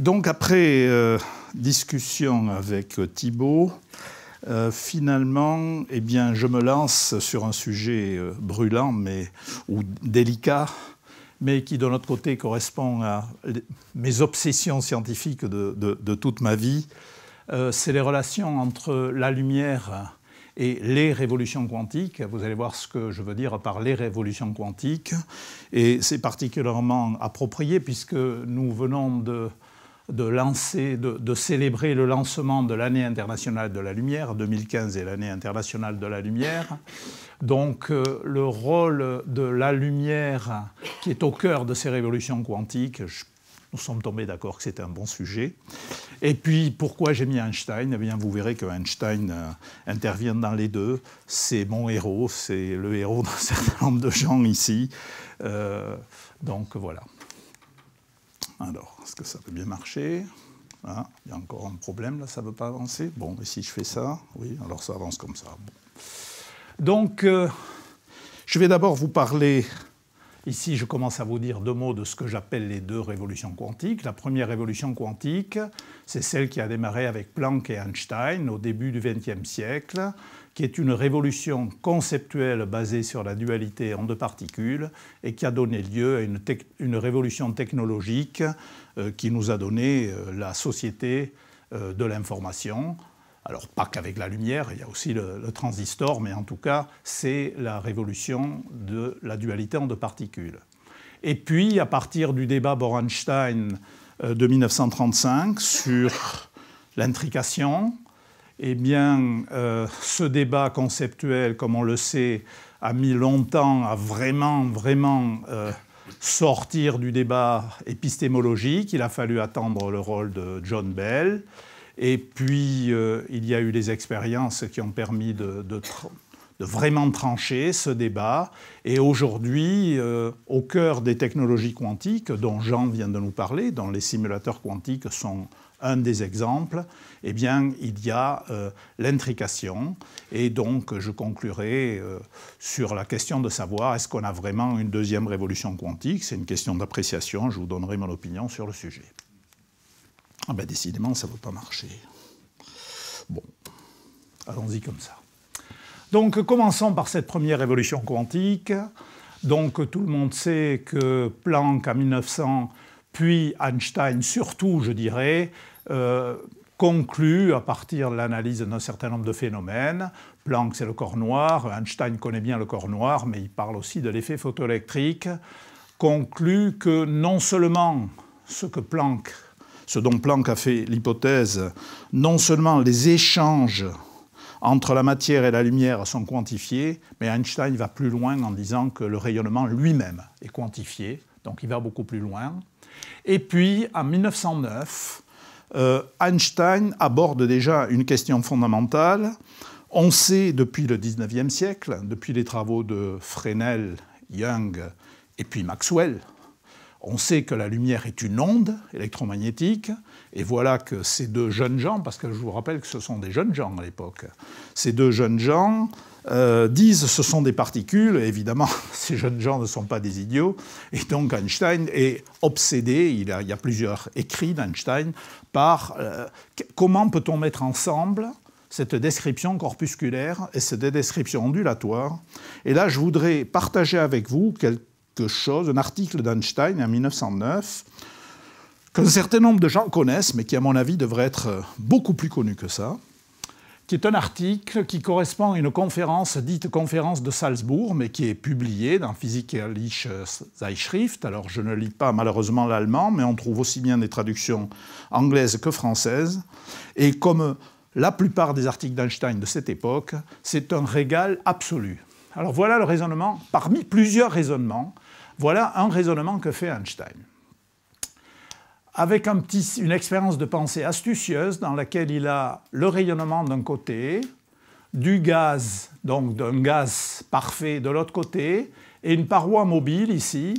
donc après euh, discussion avec euh, Thibault, euh, finalement, eh bien, je me lance sur un sujet brûlant mais, ou délicat, mais qui, de notre côté, correspond à mes obsessions scientifiques de, de toute ma vie. C'est les relations entre la lumière et les révolutions quantiques. Vous allez voir ce que je veux dire par les révolutions quantiques. Et c'est particulièrement approprié puisque nous venons de de, célébrer le lancement de l'année internationale de la lumière. 2015 est l'année internationale de la lumière. Donc euh, le rôle de la lumière qui est au cœur de ces révolutions quantiques, nous sommes tombés d'accord que c'était un bon sujet. Et puis pourquoi j'ai mis Einstein Eh bien vous verrez que Einstein euh, intervient dans les deux. C'est mon héros, c'est le héros d'un certain nombre de gens ici. Euh, donc voilà. Alors, est-ce que ça peut bien marcher ah, Il y a encore un problème, là, ça ne veut pas avancer. Bon, et si je fais ça Oui, alors ça avance comme ça. Donc, euh, je vais d'abord vous parler, ici je commence à vous dire deux mots de ce que j'appelle les deux révolutions quantiques. La première révolution quantique, c'est celle qui a démarré avec Planck et Einstein au début du XXe siècle qui est une révolution conceptuelle basée sur la dualité en deux particules et qui a donné lieu à une, révolution technologique euh, qui nous a donné euh, la société euh, de l'information. Alors pas qu'avec la lumière, il y a aussi le, le transistor, mais en tout cas c'est la révolution de la dualité en deux particules. Et puis à partir du débat Borenstein de 1935 sur l'intrication, eh bien, euh, ce débat conceptuel, comme on le sait, a mis longtemps à vraiment, vraiment euh, sortir du débat épistémologique. Il a fallu attendre le rôle de John Bell. Et puis, euh, il y a eu des expériences qui ont permis de, vraiment trancher ce débat. Et aujourd'hui, au cœur des technologies quantiques, dont Jean vient de nous parler, dont les simulateurs quantiques sont un des exemples, eh bien, il y a euh, l'intrication. Et donc, je conclurai euh, sur la question de savoir est-ce qu'on a vraiment une deuxième révolution quantique C'est une question d'appréciation. Je vous donnerai mon opinion sur le sujet. Ah ben, décidément, ça ne va pas marcher. Bon, allons-y comme ça. Donc, commençons par cette première révolution quantique. Donc, tout le monde sait que Planck, en 1900, puis Einstein surtout, je dirais, euh, conclut à partir de l'analyse d'un certain nombre de phénomènes. Planck, c'est le corps noir, Einstein connaît bien le corps noir, mais il parle aussi de l'effet photoélectrique, conclut que non seulement ce que Planck, ce dont Planck a fait l'hypothèse, non seulement les échanges entre la matière et la lumière sont quantifiés, mais Einstein va plus loin en disant que le rayonnement lui-même est quantifié, donc il va beaucoup plus loin. Et puis en 1909, euh, Einstein aborde déjà une question fondamentale. On sait depuis le 19e siècle, depuis les travaux de Fresnel, Young et puis Maxwell, on sait que la lumière est une onde électromagnétique, et voilà que ces deux jeunes gens, parce que je vous rappelle que ce sont des jeunes gens à l'époque, ces deux jeunes gens euh, disent ce sont des particules. évidemment, ces jeunes gens ne sont pas des idiots. Et donc Einstein est obsédé, il, y a plusieurs écrits d'Einstein, par euh, comment peut-on mettre ensemble cette description corpusculaire et cette description ondulatoire. Et là, je voudrais partager avec vous quelque chose, un article d'Einstein en 1909 qu'un certain nombre de gens connaissent, mais qui, à mon avis, devrait être beaucoup plus connu que ça qui est un article qui correspond à une conférence dite conférence de Salzbourg, mais qui est publiée dans Physikalische Zeitschrift. Alors je ne lis pas malheureusement l'allemand, mais on trouve aussi bien des traductions anglaises que françaises. Et comme la plupart des articles d'Einstein de cette époque, c'est un régal absolu. Alors voilà le raisonnement, parmi plusieurs raisonnements, voilà un raisonnement que fait Einstein avec une expérience de pensée astucieuse dans laquelle il a le rayonnement d'un côté, du gaz, donc d'un gaz parfait de l'autre côté, et une paroi mobile ici,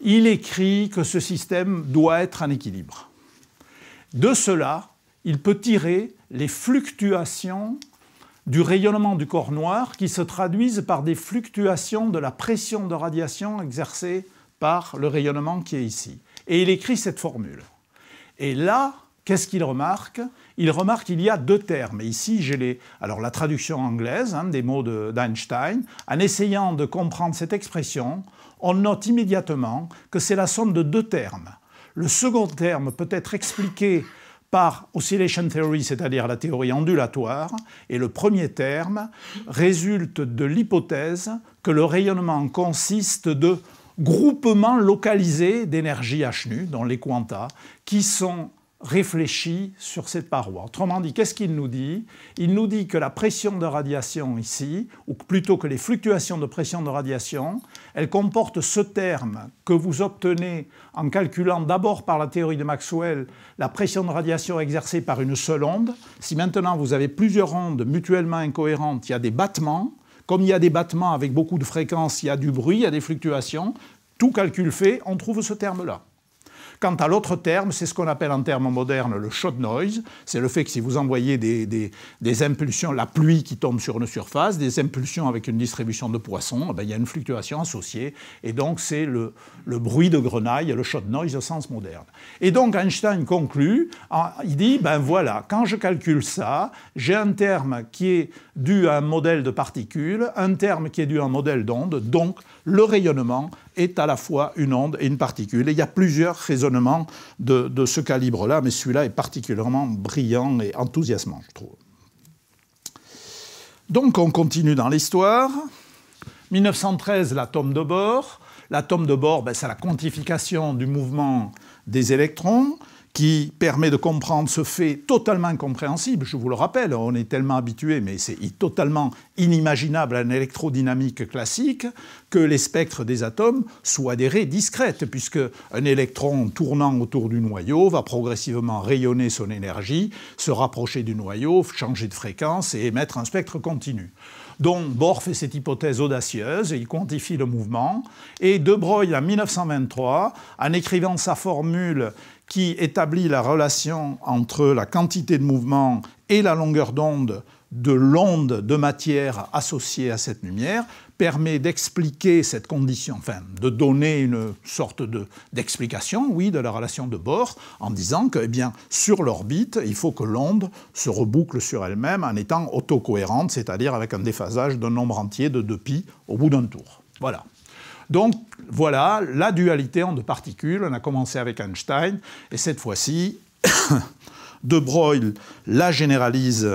il écrit que ce système doit être en équilibre. De cela, il peut tirer les fluctuations du rayonnement du corps noir qui se traduisent par des fluctuations de la pression de radiation exercée par le rayonnement qui est ici. Et il écrit cette formule. Et là, qu'est-ce qu'il remarque Il remarque qu'il y a deux termes. Et ici, j'ai les... alors la traduction anglaise hein, des mots d'Einstein. en essayant de comprendre cette expression, on note immédiatement que c'est la somme de deux termes. Le second terme peut être expliqué par oscillation theory, c'est-à-dire la théorie ondulatoire, et le premier terme résulte de l'hypothèse que le rayonnement consiste de groupements localisés d'énergie H nu, dans les quanta, qui sont réfléchis sur cette paroi. Autrement dit, qu'est-ce qu'il nous dit Il nous dit que la pression de radiation ici, ou plutôt que les fluctuations de pression de radiation, elle comporte ce terme que vous obtenez en calculant d'abord par la théorie de Maxwell la pression de radiation exercée par une seule onde. Si maintenant vous avez plusieurs ondes mutuellement incohérentes, il y a des battements, comme il y a des battements avec beaucoup de fréquences, il y a du bruit, il y a des fluctuations tout calcul fait, on trouve ce terme-là. Quant à l'autre terme, c'est ce qu'on appelle en termes modernes le shot noise. C'est le fait que si vous envoyez des, impulsions, la pluie qui tombe sur une surface, des impulsions avec une distribution de poissons, eh ben, il y a une fluctuation associée. Et donc, c'est le, bruit de grenaille, le shot noise au sens moderne. Et donc, Einstein conclut, il dit, ben voilà, quand je calcule ça, j'ai un terme qui est dû à un modèle de particules, un terme qui est dû à un modèle d'onde, donc le rayonnement est à la fois une onde et une particule. Et il y a plusieurs raisonnements de, ce calibre-là, mais celui-là est particulièrement brillant et enthousiasmant, je trouve. Donc on continue dans l'histoire. 1913, l'atome de Bohr. L'atome de Bohr, ben, c'est la quantification du mouvement des électrons qui permet de comprendre ce fait totalement incompréhensible. Je vous le rappelle, on est tellement habitué, mais c'est totalement inimaginable une électrodynamique classique que les spectres des atomes soient des raies discrètes, puisque un électron tournant autour du noyau va progressivement rayonner son énergie, se rapprocher du noyau, changer de fréquence et émettre un spectre continu. Donc Bohr fait cette hypothèse audacieuse, il quantifie le mouvement, et De Broglie en 1923, en écrivant sa formule qui établit la relation entre la quantité de mouvement et la longueur d'onde de l'onde de matière associée à cette lumière permet d'expliquer cette condition, enfin de donner une sorte d'explication, oui, de la relation de Bohr, en disant que, eh bien, sur l'orbite, il faut que l'onde se reboucle sur elle-même en étant auto cohérente c'est-à-dire avec un déphasage d'un nombre entier de 2 pi au bout d'un tour. Voilà. Donc, voilà la dualité en deux particules. On a commencé avec Einstein, et cette fois-ci, De Broglie la généralise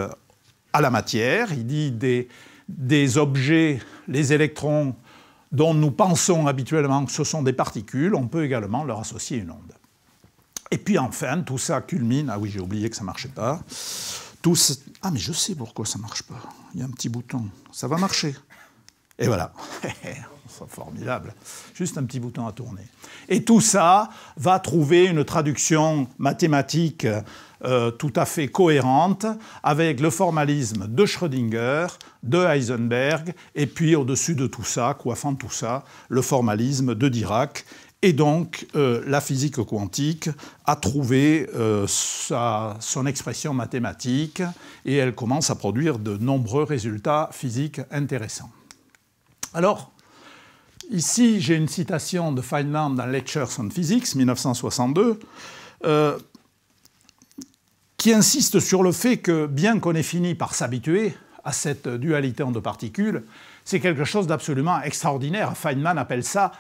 à la matière. Il dit des, objets, les électrons dont nous pensons habituellement que ce sont des particules, on peut également leur associer une onde. Et puis enfin, tout ça culmine. Ah oui, j'ai oublié que ça ne marchait pas. Tout Ah, mais je sais pourquoi ça ne marche pas. Il y a un petit bouton. Ça va marcher. Et voilà. formidable. Juste un petit bouton à tourner. Et tout ça va trouver une traduction mathématique euh, tout à fait cohérente avec le formalisme de Schrödinger, de Heisenberg, et puis au-dessus de tout ça, coiffant tout ça, le formalisme de Dirac et donc, euh, la physique quantique a trouvé euh, son expression mathématique et elle commence à produire de nombreux résultats physiques intéressants. Alors, Ici, j'ai une citation de Feynman dans Lectures on Physics, 1962, qui insiste sur le fait que, bien qu'on ait fini par s'habituer à cette dualité en deux particules, c'est quelque chose d'absolument extraordinaire. Feynman appelle ça,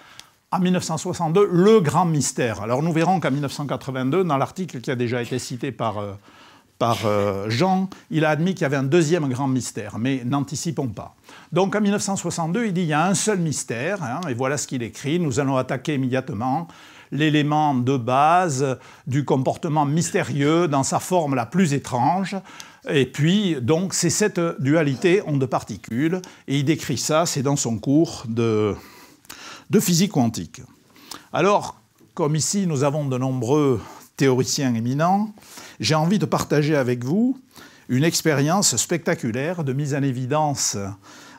en 1962, le grand mystère. Alors nous verrons qu'en 1982, dans l'article qui a déjà été cité par... Euh, par euh, Jean, il a admis qu'il y avait un deuxième grand mystère, mais n'anticipons pas. Donc en 1962, il dit il y a un seul mystère, hein, et voilà ce qu'il écrit, nous allons attaquer immédiatement l'élément de base du comportement mystérieux dans sa forme la plus étrange. Et puis, donc, c'est cette dualité onde particules, et il décrit ça, c'est dans son cours de physique quantique. Alors, comme ici nous avons de nombreux théoriciens éminents, j'ai envie de partager avec vous une expérience spectaculaire de mise en évidence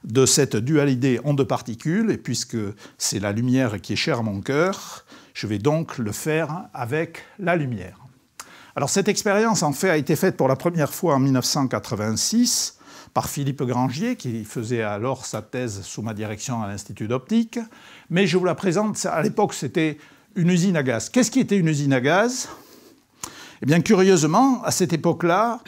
de cette dualité onde-particule, et puisque c'est la lumière qui est chère à mon cœur, je vais donc le faire avec la lumière. Alors cette expérience en fait a été faite pour la première fois en 1986 par Philippe Grangier, qui faisait alors sa thèse sous ma direction à l'Institut d'optique. Mais je vous la présente, à l'époque c'était une usine à gaz. Qu'est-ce qui était une usine à gaz eh bien, curieusement, à cette époque-là,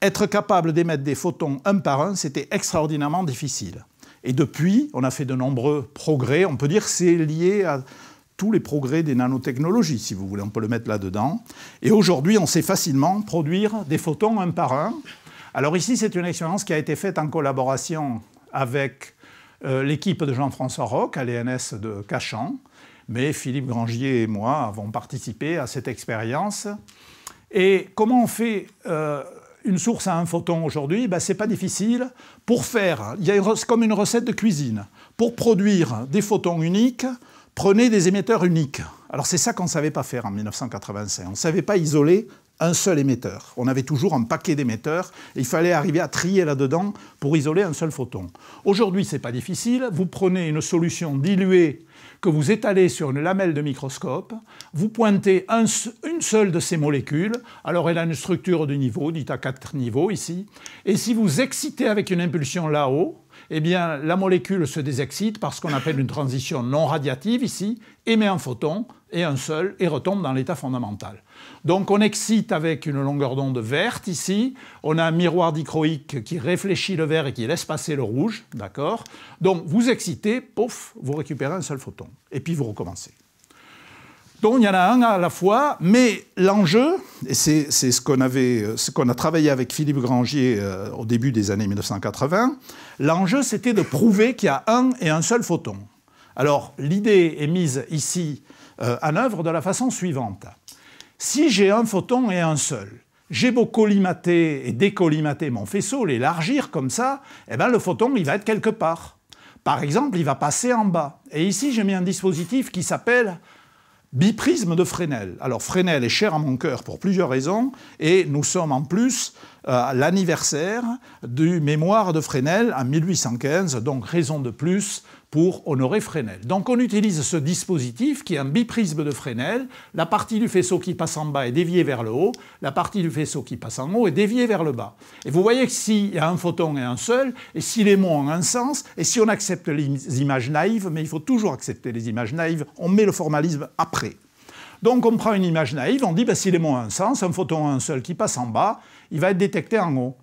être capable d'émettre des photons un par un, c'était extraordinairement difficile. Et depuis, on a fait de nombreux progrès. On peut dire que c'est lié à tous les progrès des nanotechnologies, si vous voulez, on peut le mettre là-dedans. Et aujourd'hui, on sait facilement produire des photons un par un. Alors ici, c'est une expérience qui a été faite en collaboration avec euh, l'équipe de Jean-François Roch à l'ENS de Cachan. Mais Philippe Grangier et moi avons participé à cette expérience et comment on fait euh, une source à un photon aujourd'hui ben, C'est pas difficile. Pour faire, c'est comme une recette de cuisine. Pour produire des photons uniques, prenez des émetteurs uniques. Alors c'est ça qu'on ne savait pas faire en 1985. On ne savait pas isoler un seul émetteur. On avait toujours un paquet d'émetteurs et il fallait arriver à trier là-dedans pour isoler un seul photon. Aujourd'hui, c'est pas difficile. Vous prenez une solution diluée que vous étalez sur une lamelle de microscope, vous pointez une seule de ces molécules, alors elle a une structure de niveau, dite à quatre niveaux ici, et si vous excitez avec une impulsion là-haut, eh bien, la molécule se désexcite parce qu'on appelle une transition non radiative ici, émet un photon, et un seul, et retombe dans l'état fondamental. Donc on excite avec une longueur d'onde verte ici, on a un miroir dichroïque qui réfléchit le vert et qui laisse passer le rouge, d'accord Donc vous excitez, pouf, vous récupérez un seul photon, et puis vous recommencez. Donc il y en a un à la fois, mais l'enjeu, et c'est ce qu'on qu'on a travaillé avec Philippe Grangier euh, au début des années 1980, l'enjeu c'était de prouver qu'il y a un et un seul photon. Alors l'idée est mise ici euh, en œuvre de la façon suivante. Si j'ai un photon et un seul, j'ai beau collimater et décollimater mon faisceau, l'élargir comme ça, eh ben le photon il va être quelque part. Par exemple, il va passer en bas. Et ici, j'ai mis un dispositif qui s'appelle biprisme de Fresnel. Alors Fresnel est cher à mon cœur pour plusieurs raisons, et nous sommes en plus à euh, l'anniversaire du mémoire de Fresnel en 1815, donc raison de plus pour honorer Fresnel. Donc on utilise ce dispositif qui est un biprisme de Fresnel. La partie du faisceau qui passe en bas est déviée vers le haut, la partie du faisceau qui passe en haut est déviée vers le bas. Et vous voyez que s'il y a un photon et un seul, et si les mots ont un sens, et si on accepte les images naïves, mais il faut toujours accepter les images naïves, on met le formalisme après. Donc on prend une image naïve, on dit ben, si les mots ont un sens, un photon et un seul qui passe en bas, il va être détecté en haut.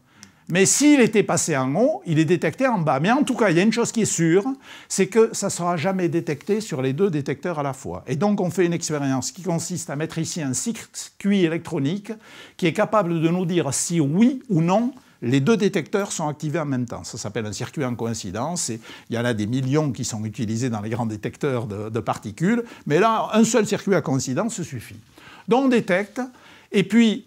Mais s'il était passé en haut, il est détecté en bas. Mais en tout cas, il y a une chose qui est sûre, c'est que ça ne sera jamais détecté sur les deux détecteurs à la fois. Et donc on fait une expérience qui consiste à mettre ici un circuit électronique qui est capable de nous dire si oui ou non les deux détecteurs sont activés en même temps. Ça s'appelle un circuit en coïncidence. Et il y en a des millions qui sont utilisés dans les grands détecteurs de, de particules. Mais là, un seul circuit à coïncidence suffit. Donc on détecte. Et puis,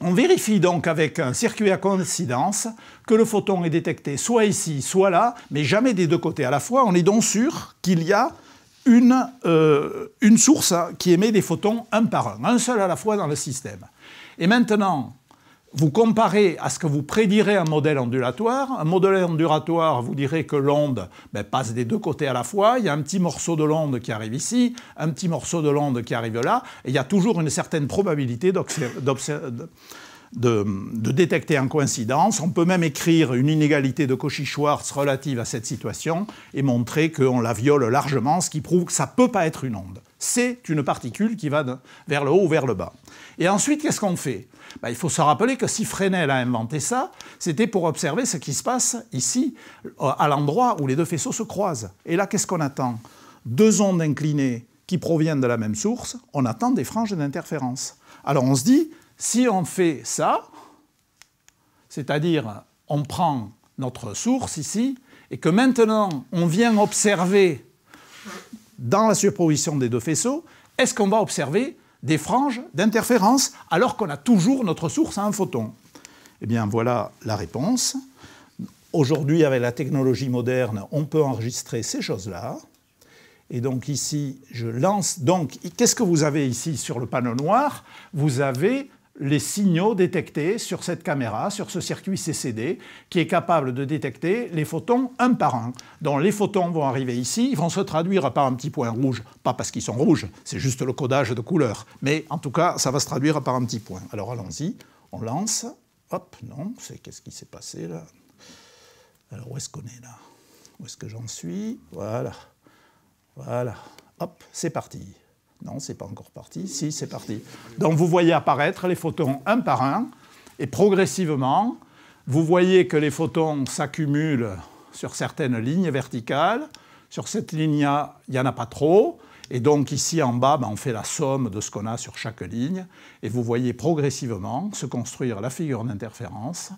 on vérifie donc avec un circuit à coïncidence que le photon est détecté soit ici, soit là, mais jamais des deux côtés à la fois. On est donc sûr qu'il y a une, euh, une source hein, qui émet des photons un par un, un seul à la fois dans le système. Et maintenant, vous comparez à ce que vous prédirez un modèle ondulatoire. Un modèle ondulatoire, vous direz que l'onde ben, passe des deux côtés à la fois. Il y a un petit morceau de l'onde qui arrive ici, un petit morceau de l'onde qui arrive là. Et il y a toujours une certaine probabilité de, de, détecter en coïncidence. On peut même écrire une inégalité de Cauchy-Schwarz relative à cette situation et montrer qu'on la viole largement, ce qui prouve que ça ne peut pas être une onde c'est une particule qui va vers le haut ou vers le bas. Et ensuite, qu'est-ce qu'on fait bah, Il faut se rappeler que si Fresnel a inventé ça, c'était pour observer ce qui se passe ici, euh, à l'endroit où les deux faisceaux se croisent. Et là, qu'est-ce qu'on attend Deux ondes inclinées qui proviennent de la même source, on attend des franges d'interférence. Alors on se dit, si on fait ça, c'est-à-dire on prend notre source ici, et que maintenant on vient observer dans la superposition des deux faisceaux, est-ce qu'on va observer des franges d'interférence alors qu'on a toujours notre source à un photon Eh bien voilà la réponse. Aujourd'hui, avec la technologie moderne, on peut enregistrer ces choses-là. Et donc ici, je lance. Donc, qu'est-ce que vous avez ici sur le panneau noir Vous avez les signaux détectés sur cette caméra, sur ce circuit CCD, qui est capable de détecter les photons un par un. Donc les photons vont arriver ici, ils vont se traduire par un petit point rouge, pas parce qu'ils sont rouges, c'est juste le codage de couleur, mais en tout cas, ça va se traduire par un petit point. Alors allons-y, on lance, hop, non, c'est qu'est-ce qui s'est passé là Alors où est-ce qu'on est là Où est-ce que j'en suis Voilà, voilà, hop, c'est parti. Non, c'est pas encore parti. Si, c'est parti. Donc vous voyez apparaître les photons un par un, et progressivement, vous voyez que les photons s'accumulent sur certaines lignes verticales. Sur cette ligne-là, il n'y en a pas trop. Et donc ici en bas, ben, on fait la somme de ce qu'on a sur chaque ligne. Et vous voyez progressivement se construire la figure d'interférence.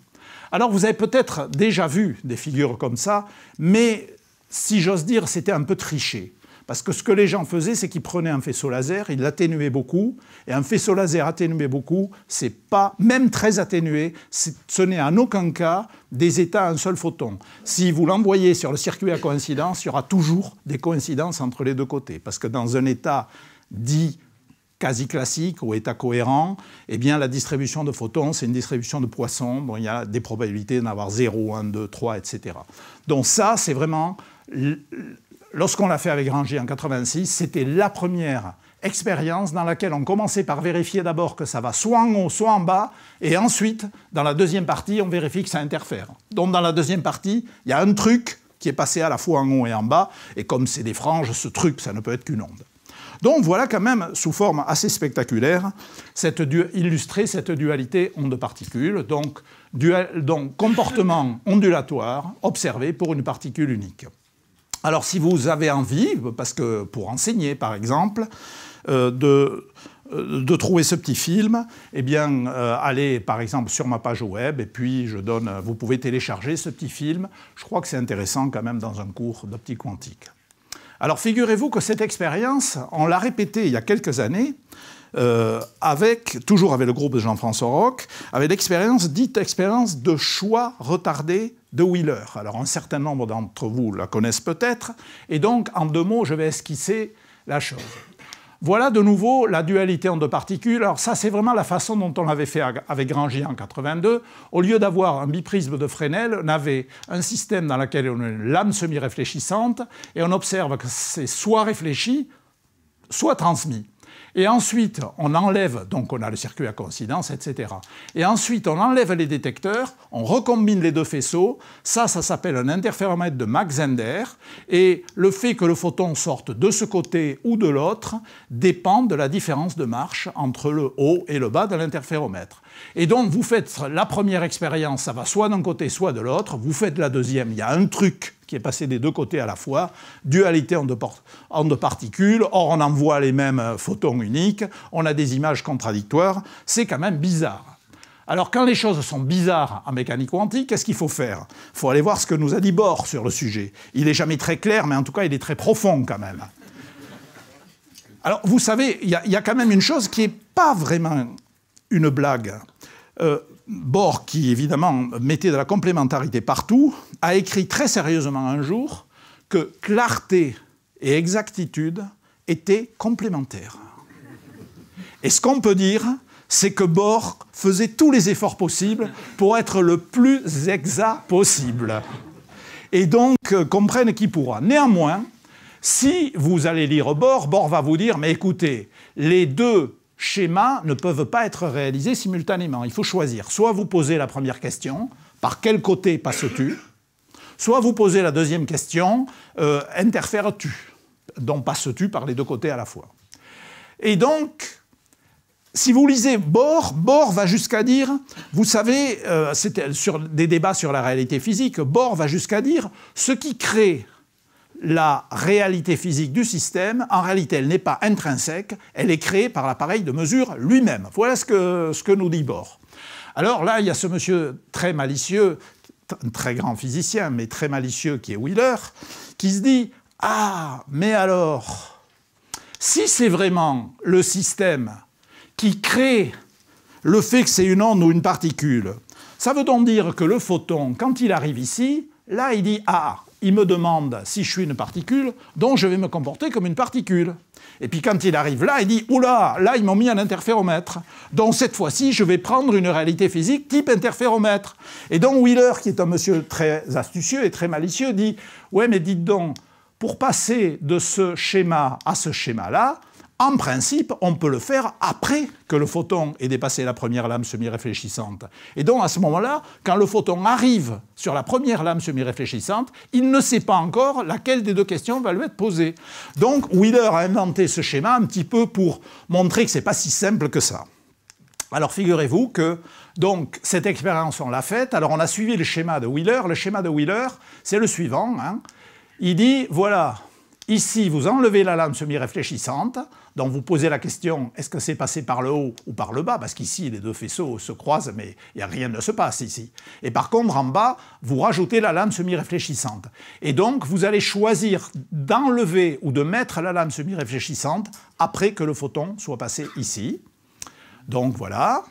Alors vous avez peut-être déjà vu des figures comme ça, mais si j'ose dire, c'était un peu triché. Parce que ce que les gens faisaient, c'est qu'ils prenaient un faisceau laser, ils l'atténuaient beaucoup, et un faisceau laser atténué beaucoup, c'est pas, même très atténué, ce n'est en aucun cas des états à un seul photon. Si vous l'envoyez sur le circuit à coïncidence, il y aura toujours des coïncidences entre les deux côtés. Parce que dans un état dit quasi classique ou état cohérent, eh bien la distribution de photons, c'est une distribution de poissons, il y a des probabilités d'en avoir 0, 1, 2, 3, etc. Donc ça, c'est vraiment lorsqu'on l'a fait avec Ranger en 86, c'était la première expérience dans laquelle on commençait par vérifier d'abord que ça va soit en haut, soit en bas, et ensuite, dans la deuxième partie, on vérifie que ça interfère. Donc dans la deuxième partie, il y a un truc qui est passé à la fois en haut et en bas, et comme c'est des franges, ce truc, ça ne peut être qu'une onde. Donc voilà quand même, sous forme assez spectaculaire, cette illustrer cette dualité onde-particule, donc, donc comportement ondulatoire observé pour une particule unique. Alors si vous avez envie, parce que pour enseigner par exemple, euh, euh, de, trouver ce petit film, eh bien euh, allez par exemple sur ma page web et puis je donne, vous pouvez télécharger ce petit film. Je crois que c'est intéressant quand même dans un cours d'optique quantique. Alors figurez-vous que cette expérience, on l'a répétée il y a quelques années euh, avec, toujours avec le groupe de Jean-François Roch, avec l'expérience, dite expérience de choix retardé de Wheeler. Alors un certain nombre d'entre vous la connaissent peut-être, et donc en deux mots, je vais esquisser la chose. Voilà de nouveau la dualité en deux particules. Alors ça, c'est vraiment la façon dont on l'avait fait avec Grangier en 82. Au lieu d'avoir un biprisme de Fresnel, on avait un système dans lequel on a une lame semi-réfléchissante et on observe que c'est soit réfléchi, soit transmis. Et ensuite, on enlève, donc on a le circuit à coïncidence, etc. Et ensuite, on enlève les détecteurs, on recombine les deux faisceaux. Ça, ça s'appelle un interféromètre de Max zehnder Et le fait que le photon sorte de ce côté ou de l'autre dépend de la différence de marche entre le haut et le bas de l'interféromètre. Et donc, vous faites la première expérience, ça va soit d'un côté, soit de l'autre. Vous faites la deuxième, il y a un truc qui est passé des deux côtés à la fois, dualité en deux, en particules, or on envoie les mêmes euh, photons uniques, on a des images contradictoires, c'est quand même bizarre. Alors quand les choses sont bizarres en mécanique quantique, qu'est-ce qu'il faut faire Il faut aller voir ce que nous a dit Bohr sur le sujet. Il n'est jamais très clair, mais en tout cas, il est très profond quand même. Alors vous savez, il y, a quand même une chose qui n'est pas vraiment une blague. Euh, Bohr, qui évidemment mettait de la complémentarité partout, a écrit très sérieusement un jour que clarté et exactitude étaient complémentaires. Et ce qu'on peut dire, c'est que Bohr faisait tous les efforts possibles pour être le plus exact possible. Et donc, euh, comprenne qui pourra. Néanmoins, si vous allez lire Bohr, Bohr va vous dire, mais écoutez, les deux schémas ne peuvent pas être réalisés simultanément. Il faut choisir. Soit vous posez la première question, par quel côté passes-tu Soit vous posez la deuxième question, euh, interfères-tu Donc passes-tu par les deux côtés à la fois. Et donc, si vous lisez Bohr, Bohr va jusqu'à dire, vous savez, euh, c'était sur des débats sur la réalité physique, Bohr va jusqu'à dire, ce qui crée la réalité physique du système, en réalité, elle n'est pas intrinsèque, elle est créée par l'appareil de mesure lui-même. Voilà ce que, ce que nous dit Bohr. Alors là, il y a ce monsieur très malicieux, très grand physicien, mais très malicieux, qui est Wheeler, qui se dit Ah, mais alors, si c'est vraiment le système qui crée le fait que c'est une onde ou une particule, ça veut donc dire que le photon, quand il arrive ici, là, il dit Ah, il me demande si je suis une particule, dont je vais me comporter comme une particule. Et puis quand il arrive là, il dit Oula, là ils m'ont mis un interféromètre. Donc cette fois-ci, je vais prendre une réalité physique type interféromètre. Et donc Wheeler, qui est un monsieur très astucieux et très malicieux, dit Ouais, mais dites donc, pour passer de ce schéma à ce schéma-là, en principe, on peut le faire après que le photon ait dépassé la première lame semi-réfléchissante. Et donc, à ce moment-là, quand le photon arrive sur la première lame semi-réfléchissante, il ne sait pas encore laquelle des deux questions va lui être posée. Donc, Wheeler a inventé ce schéma un petit peu pour montrer que ce n'est pas si simple que ça. Alors figurez-vous que donc cette expérience on l'a faite. Alors on a suivi le schéma de Wheeler. Le schéma de Wheeler, c'est le suivant. Hein. Il dit voilà, Ici, vous enlevez la lame semi-réfléchissante, donc vous posez la question est-ce que c'est passé par le haut ou par le bas Parce qu'ici, les deux faisceaux se croisent, mais rien ne se passe ici. Et par contre, en bas, vous rajoutez la lame semi-réfléchissante. Et donc, vous allez choisir d'enlever ou de mettre la lame semi-réfléchissante après que le photon soit passé ici. Donc voilà.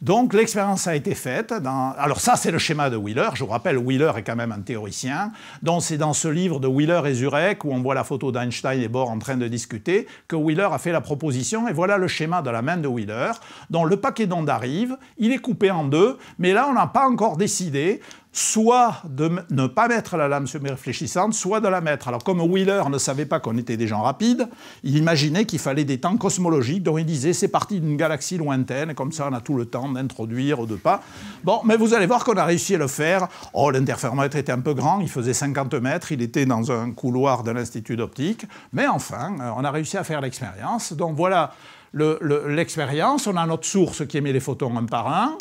Donc l'expérience a été faite. Alors ça, c'est le schéma de Wheeler. Je vous rappelle, Wheeler est quand même un théoricien. Donc c'est dans ce livre de Wheeler et Zurek, où on voit la photo d'Einstein et Bohr en train de discuter, que Wheeler a fait la proposition. Et voilà le schéma de la main de Wheeler, dont le paquet d'ondes arrive. Il est coupé en deux, mais là, on n'a pas encore décidé soit de ne pas mettre la lame semi-réfléchissante, soit de la mettre. Alors comme Wheeler ne savait pas qu'on était des gens rapides, il imaginait qu'il fallait des temps cosmologiques dont il disait c'est parti d'une galaxie lointaine, comme ça on a tout le temps d'introduire ou de pas. Bon, mais vous allez voir qu'on a réussi à le faire. Oh, l'interféromètre était un peu grand, il faisait 50 mètres, il était dans un couloir de l'Institut d'optique, mais enfin, euh, on a réussi à faire l'expérience. Donc voilà l'expérience, on a notre source qui émet les photons un par un.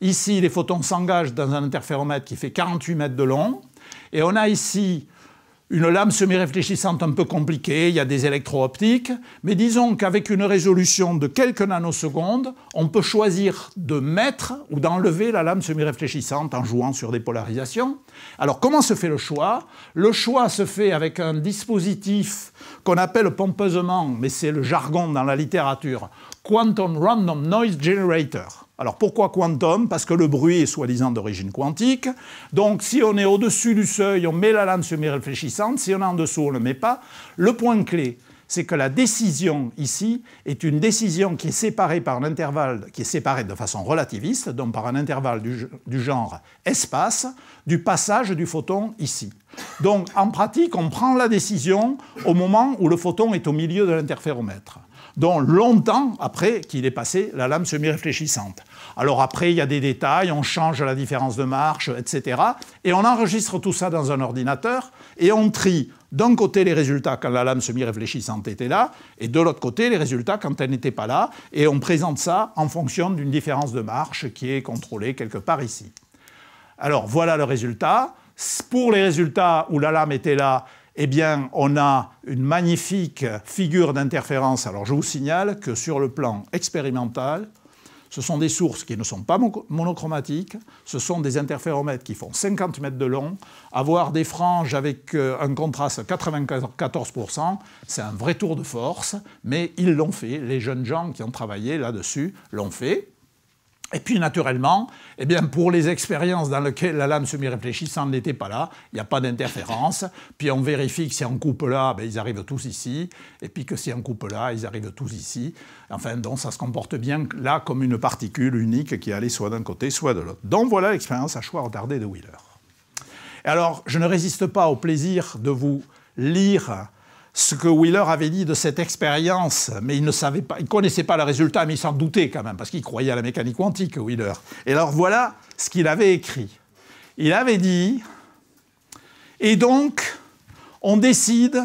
Ici, les photons s'engagent dans un interféromètre qui fait 48 mètres de long. Et on a ici une lame semi-réfléchissante un peu compliquée, il y a des électro-optiques, mais disons qu'avec une résolution de quelques nanosecondes, on peut choisir de mettre ou d'enlever la lame semi-réfléchissante en jouant sur des polarisations. Alors comment se fait le choix Le choix se fait avec un dispositif qu'on appelle pompeusement, mais c'est le jargon dans la littérature, Quantum Random Noise Generator. Alors pourquoi quantum Parce que le bruit est soi-disant d'origine quantique. Donc si on est au-dessus du seuil, on met la lame semi-réfléchissante. Si on est en dessous, on ne le met pas. Le point clé, c'est que la décision ici est une décision qui est séparée par un qui est séparée de façon relativiste, donc par un intervalle du genre espace, du passage du photon ici. Donc en pratique, on prend la décision au moment où le photon est au milieu de l'interféromètre dont longtemps après qu'il est passé la lame semi-réfléchissante. Alors après, il y a des détails, on change la différence de marche, etc. Et on enregistre tout ça dans un ordinateur et on trie d'un côté les résultats quand la lame semi-réfléchissante était là, et de l'autre côté les résultats quand elle n'était pas là, et on présente ça en fonction d'une différence de marche qui est contrôlée quelque part ici. Alors voilà le résultat. Pour les résultats où la lame était là, eh bien, on a une magnifique figure d'interférence. Alors, je vous signale que sur le plan expérimental, ce sont des sources qui ne sont pas monochromatiques, ce sont des interféromètres qui font 50 mètres de long. Avoir des franges avec euh, un contraste 94%, c'est un vrai tour de force, mais ils l'ont fait. Les jeunes gens qui ont travaillé là-dessus l'ont fait. Et puis naturellement, eh bien, pour les expériences dans lesquelles la lame semi-réfléchissante n'était pas là, il n'y a pas d'interférence. Puis on vérifie que si on coupe là, ben, ils arrivent tous ici. Et puis que si on coupe là, ils arrivent tous ici. Enfin, donc ça se comporte bien là comme une particule unique qui allait soit d'un côté, soit de l'autre. Donc voilà l'expérience à choix retardé de Wheeler. alors, je ne résiste pas au plaisir de vous lire ce que Wheeler avait dit de cette expérience, mais il ne savait pas, il connaissait pas le résultat, mais il s'en doutait quand même, parce qu'il croyait à la mécanique quantique, Wheeler. Et alors voilà ce qu'il avait écrit. Il avait dit, et donc, on décide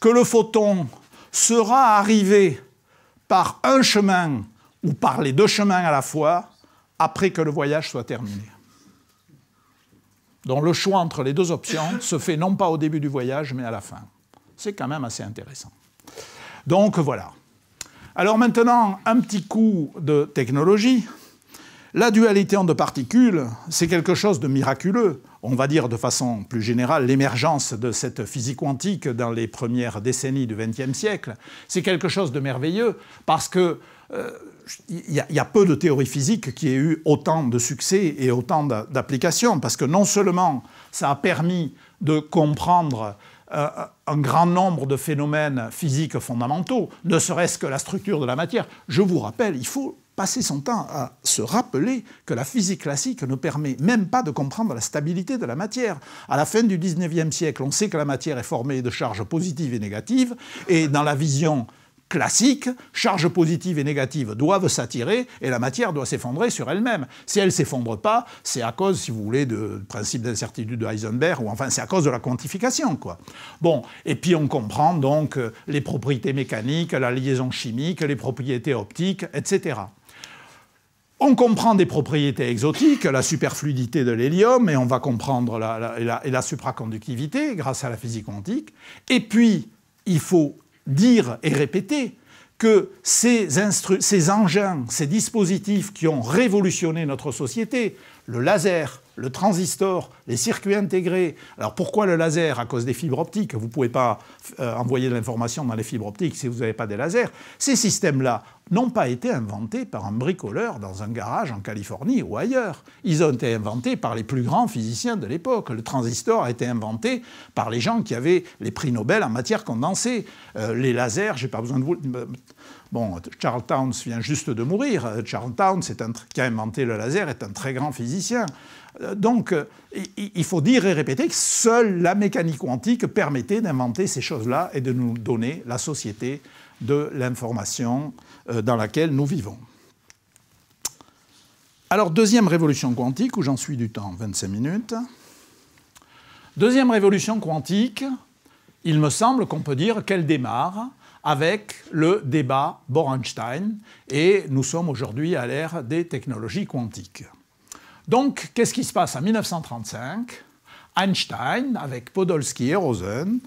que le photon sera arrivé par un chemin ou par les deux chemins à la fois après que le voyage soit terminé. Donc le choix entre les deux options se fait non pas au début du voyage, mais à la fin. C'est quand même assez intéressant. Donc voilà. Alors maintenant, un petit coup de technologie. La dualité en deux particules, c'est quelque chose de miraculeux. On va dire de façon plus générale l'émergence de cette physique quantique dans les premières décennies du XXe siècle. C'est quelque chose de merveilleux parce que euh, il y, a peu de théories physiques qui aient eu autant de succès et autant d'applications parce que non seulement ça a permis de comprendre euh, un grand nombre de phénomènes physiques fondamentaux, ne serait-ce que la structure de la matière. Je vous rappelle, il faut passer son temps à se rappeler que la physique classique ne permet même pas de comprendre la stabilité de la matière. À la fin du 19e siècle, on sait que la matière est formée de charges positives et négatives, et dans la vision classique, charges positives et négatives doivent s'attirer et la matière doit s'effondrer sur elle-même. Si elle ne s'effondre pas, c'est à cause, si vous voulez, du principe d'incertitude de Heisenberg, ou enfin c'est à cause de la quantification. Quoi. Bon, et puis on comprend donc euh, les propriétés mécaniques, la liaison chimique, les propriétés optiques, etc. On comprend des propriétés exotiques, la superfluidité de l'hélium, et on va comprendre la, la supraconductivité grâce à la physique quantique. Et puis, il faut dire et répéter que ces, engins, ces dispositifs qui ont révolutionné notre société, le laser, le transistor, les circuits intégrés. Alors pourquoi le laser À cause des fibres optiques. Vous ne pouvez pas euh, envoyer de l'information dans les fibres optiques si vous n'avez pas des lasers. Ces systèmes-là n'ont pas été inventés par un bricoleur dans un garage en Californie ou ailleurs. Ils ont été inventés par les plus grands physiciens de l'époque. Le transistor a été inventé par les gens qui avaient les prix Nobel en matière condensée. Euh, les lasers, j'ai pas besoin de vous... Euh, bon, Charles Towns vient juste de mourir. Charles Towns, qui a inventé le laser, est un très grand physicien. Euh, donc, euh, il faut dire et répéter que seule la mécanique quantique permettait d'inventer ces choses-là et de nous donner la société de l'information euh, dans laquelle nous vivons. Alors, deuxième révolution quantique, où j'en suis du temps, 25 minutes. Deuxième révolution quantique, il me semble qu'on peut dire qu'elle démarre avec le débat Bornstein. et nous sommes aujourd'hui à l'ère des technologies quantiques. Donc, qu'est-ce qui se passe En 1935, Einstein, avec Podolsky et Rosen,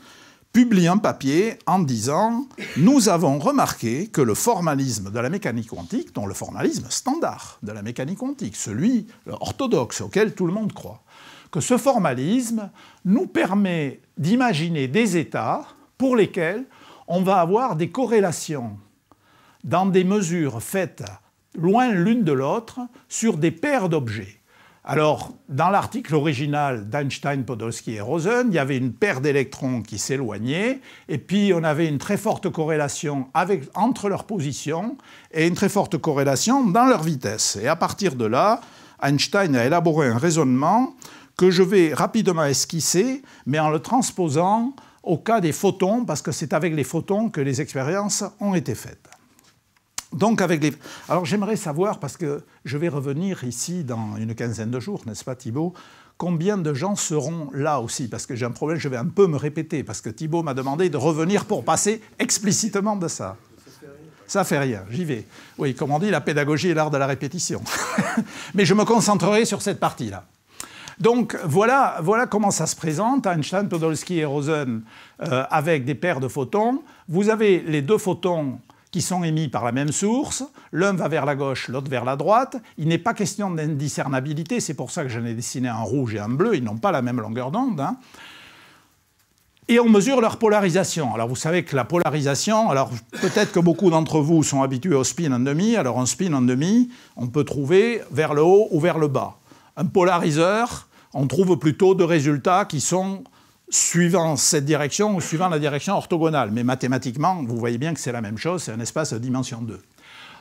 publie un papier en disant Nous avons remarqué que le formalisme de la mécanique quantique, dont le formalisme standard de la mécanique quantique, celui orthodoxe auquel tout le monde croit, que ce formalisme nous permet d'imaginer des états pour lesquels on va avoir des corrélations dans des mesures faites loin l'une de l'autre sur des paires d'objets. Alors, dans l'article original d'Einstein, Podolsky et Rosen, il y avait une paire d'électrons qui s'éloignaient, et puis on avait une très forte corrélation entre leurs positions et une très forte corrélation dans leur vitesse. Et à partir de là, Einstein a élaboré un raisonnement que je vais rapidement esquisser, mais en le transposant au cas des photons, parce que c'est avec les photons que les expériences ont été faites. Donc avec les... Alors j'aimerais savoir, parce que je vais revenir ici dans une quinzaine de jours, n'est-ce pas Thibault Combien de gens seront là aussi Parce que j'ai un problème, je vais un peu me répéter, parce que Thibault m'a demandé de revenir pour passer explicitement de ça. Ça fait rien, j'y vais. Oui, comme on dit, la pédagogie est l'art de la répétition. Mais je me concentrerai sur cette partie-là. Donc voilà, voilà comment ça se présente, Einstein, Podolsky et Rosen, euh, avec des paires de photons. Vous avez les deux photons qui sont émis par la même source, l'un va vers la gauche, l'autre vers la droite, il n'est pas question d'indiscernabilité, c'est pour ça que j'en ai dessiné un rouge et un bleu, ils n'ont pas la même longueur d'onde. Hein. Et on mesure leur polarisation. Alors vous savez que la polarisation, alors peut-être que beaucoup d'entre vous sont habitués au spin en demi, alors en spin en demi, on peut trouver vers le haut ou vers le bas. Un polariseur, on trouve plutôt deux résultats qui sont suivant cette direction ou suivant la direction orthogonale. Mais mathématiquement, vous voyez bien que c'est la même chose, c'est un espace à dimension 2.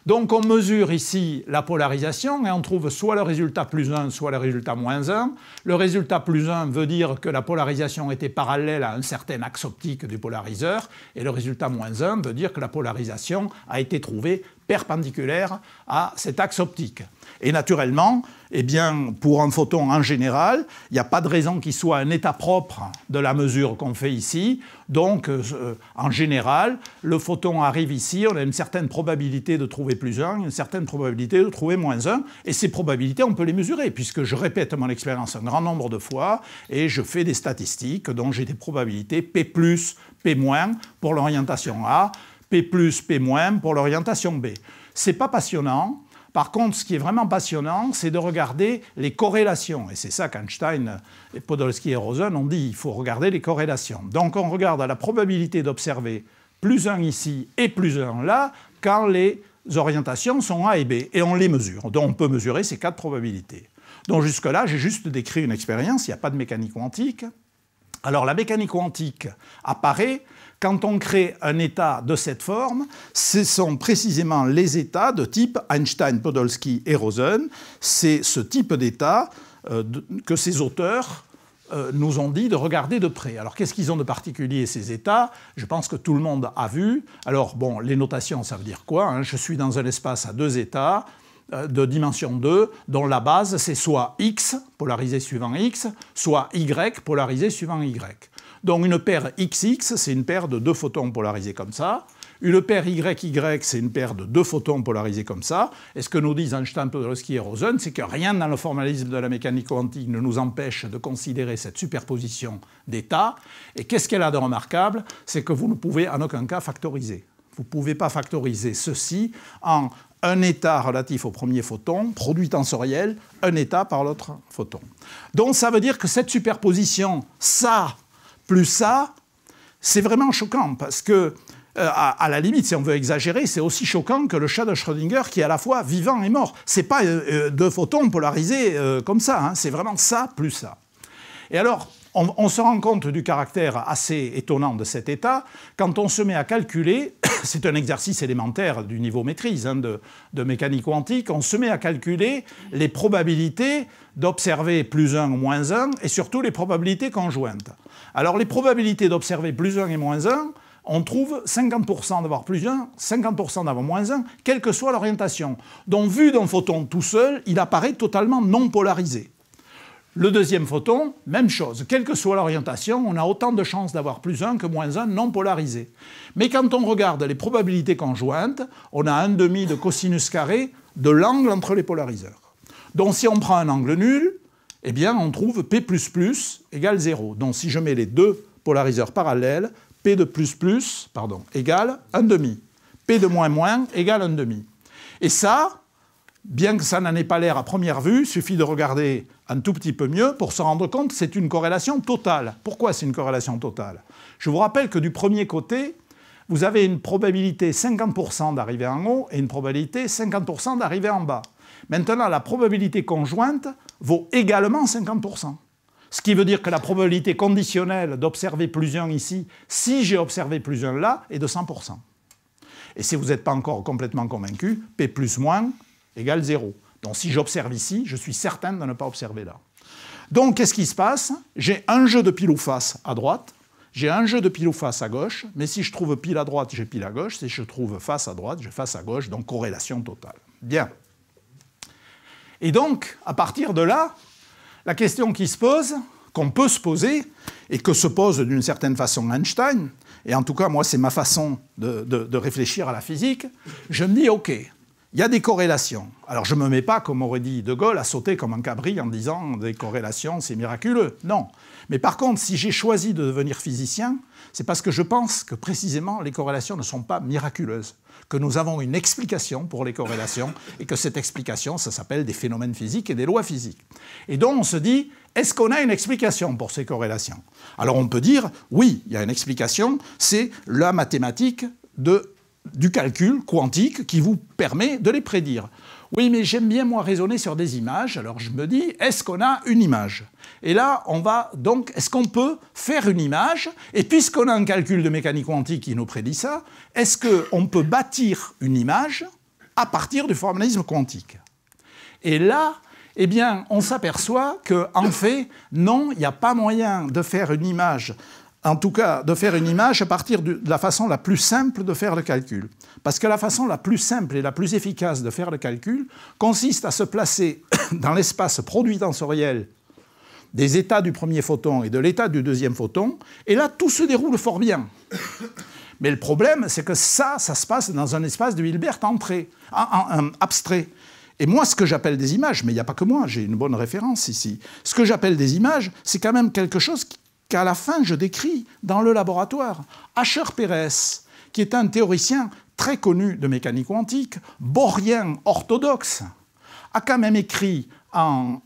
Donc on mesure ici la polarisation et on trouve soit le résultat plus 1, soit le résultat moins 1. Le résultat plus 1 veut dire que la polarisation était parallèle à un certain axe optique du polariseur et le résultat moins 1 veut dire que la polarisation a été trouvée perpendiculaire à cet axe optique. Et naturellement, eh bien, pour un photon en général, il n'y a pas de raison qu'il soit un état propre de la mesure qu'on fait ici. Donc, euh, euh, en général, le photon arrive ici, on a une certaine probabilité de trouver plus 1, une certaine probabilité de trouver moins 1, et ces probabilités, on peut les mesurer, puisque je répète mon expérience un grand nombre de fois, et je fais des statistiques dont j'ai des probabilités P+, P- pour l'orientation A, P+, P- pour l'orientation B. C'est pas passionnant, par contre, ce qui est vraiment passionnant, c'est de regarder les corrélations. Et c'est ça qu'Einstein, Podolsky et Rosen ont dit, il faut regarder les corrélations. Donc on regarde la probabilité d'observer plus un ici et plus un là, quand les orientations sont A et B, et on les mesure. Donc on peut mesurer ces quatre probabilités. Donc jusque-là, j'ai juste décrit une expérience, il n'y a pas de mécanique quantique. Alors la mécanique quantique apparaît quand on crée un État de cette forme, ce sont précisément les États de type Einstein, Podolsky et Rosen. C'est ce type d'État euh, que ces auteurs euh, nous ont dit de regarder de près. Alors qu'est-ce qu'ils ont de particulier ces États Je pense que tout le monde a vu. Alors bon, les notations, ça veut dire quoi hein Je suis dans un espace à deux États euh, de dimension 2, dont la base c'est soit x, polarisé suivant x, soit y, polarisé suivant y. Donc une paire XX, c'est une paire de deux photons polarisés comme ça. Une paire YY, c'est une paire de deux photons polarisés comme ça. Et ce que nous disent Einstein, Podolsky et Rosen, c'est que rien dans le formalisme de la mécanique quantique ne nous empêche de considérer cette superposition d'états. Et qu'est-ce qu'elle a de remarquable C'est que vous ne pouvez en aucun cas factoriser. Vous ne pouvez pas factoriser ceci en un état relatif au premier photon, produit tensoriel, un état par l'autre photon. Donc ça veut dire que cette superposition, ça plus ça, c'est vraiment choquant parce que euh, à, la limite, si on veut exagérer, c'est aussi choquant que le chat de Schrödinger qui est à la fois vivant et mort. C'est pas euh, euh, deux photons polarisés comme ça, hein. c'est vraiment ça plus ça. Et alors, on, se rend compte du caractère assez étonnant de cet état quand on se met à calculer, c'est un exercice élémentaire du niveau maîtrise hein, de, de, mécanique quantique, on se met à calculer les probabilités d'observer plus 1 ou moins 1 et surtout les probabilités conjointes. Alors les probabilités d'observer plus 1 et moins 1, on trouve 50% d'avoir plus 1, 50% d'avoir moins 1, quelle que soit l'orientation. Donc vu d'un photon tout seul, il apparaît totalement non polarisé. Le deuxième photon, même chose. Quelle que soit l'orientation, on a autant de chances d'avoir plus 1 que moins 1 non polarisé. Mais quand on regarde les probabilités conjointes, on a un demi de cosinus carré de l'angle entre les polariseurs. Donc si on prend un angle nul, eh bien on trouve P++ égale 0. Donc si je mets les deux polariseurs parallèles, P de plus plus, pardon, égale 1 demi. P de moins moins égale 1 demi. Et ça, bien que ça n'en ait pas l'air à première vue, il suffit de regarder un tout petit peu mieux pour se rendre compte que c'est une corrélation totale. Pourquoi c'est une corrélation totale Je vous rappelle que du premier côté, vous avez une probabilité 50% d'arriver en haut et une probabilité 50% d'arriver en bas. Maintenant, la probabilité conjointe vaut également 50%. Ce qui veut dire que la probabilité conditionnelle d'observer plus ici, si j'ai observé plus là, est de 100%. Et si vous n'êtes pas encore complètement convaincu, P plus moins égale 0. Donc si j'observe ici, je suis certain de ne pas observer là. Donc qu'est-ce qui se passe J'ai un jeu de pile ou face à droite, j'ai un jeu de pile ou face à gauche, mais si je trouve pile à droite, j'ai pile à gauche, si je trouve face à droite, j'ai face à gauche, donc corrélation totale. Bien. Et donc, à partir de là, la question qui se pose, qu'on peut se poser, et que se pose d'une certaine façon Einstein, et en tout cas moi c'est ma façon de, de réfléchir à la physique, je me dis, ok, il y a des corrélations. Alors je ne me mets pas, comme aurait dit De Gaulle, à sauter comme un cabri en disant des corrélations, c'est miraculeux. Non. Mais par contre, si j'ai choisi de devenir physicien, c'est parce que je pense que précisément les corrélations ne sont pas miraculeuses, que nous avons une explication pour les corrélations et que cette explication, ça s'appelle des phénomènes physiques et des lois physiques. Et donc on se dit, est-ce qu'on a une explication pour ces corrélations Alors on peut dire, oui, il y a une explication, c'est la mathématique de du calcul quantique qui vous permet de les prédire. Oui, mais j'aime bien moi raisonner sur des images, alors je me dis, est-ce qu'on a une image Et là, on va donc, est-ce qu'on peut faire une image Et puisqu'on a un calcul de mécanique quantique qui nous prédit ça, est-ce qu'on peut bâtir une image à partir du formalisme quantique Et là, eh bien, on s'aperçoit qu'en en fait, non, il n'y a pas moyen de faire une image en tout cas, de faire une image à partir de la façon la plus simple de faire le calcul. Parce que la façon la plus simple et la plus efficace de faire le calcul consiste à se placer dans l'espace produit tensoriel des états du premier photon et de l'état du deuxième photon, et là, tout se déroule fort bien. Mais le problème, c'est que ça, ça se passe dans un espace de Hilbert entré, en, abstrait. Et moi, ce que j'appelle des images, mais il n'y a pas que moi, j'ai une bonne référence ici, ce que j'appelle des images, c'est quand même quelque chose qui qu'à la fin je décris dans le laboratoire. Asher Pérez, qui est un théoricien très connu de mécanique quantique, borien orthodoxe, a quand même écrit en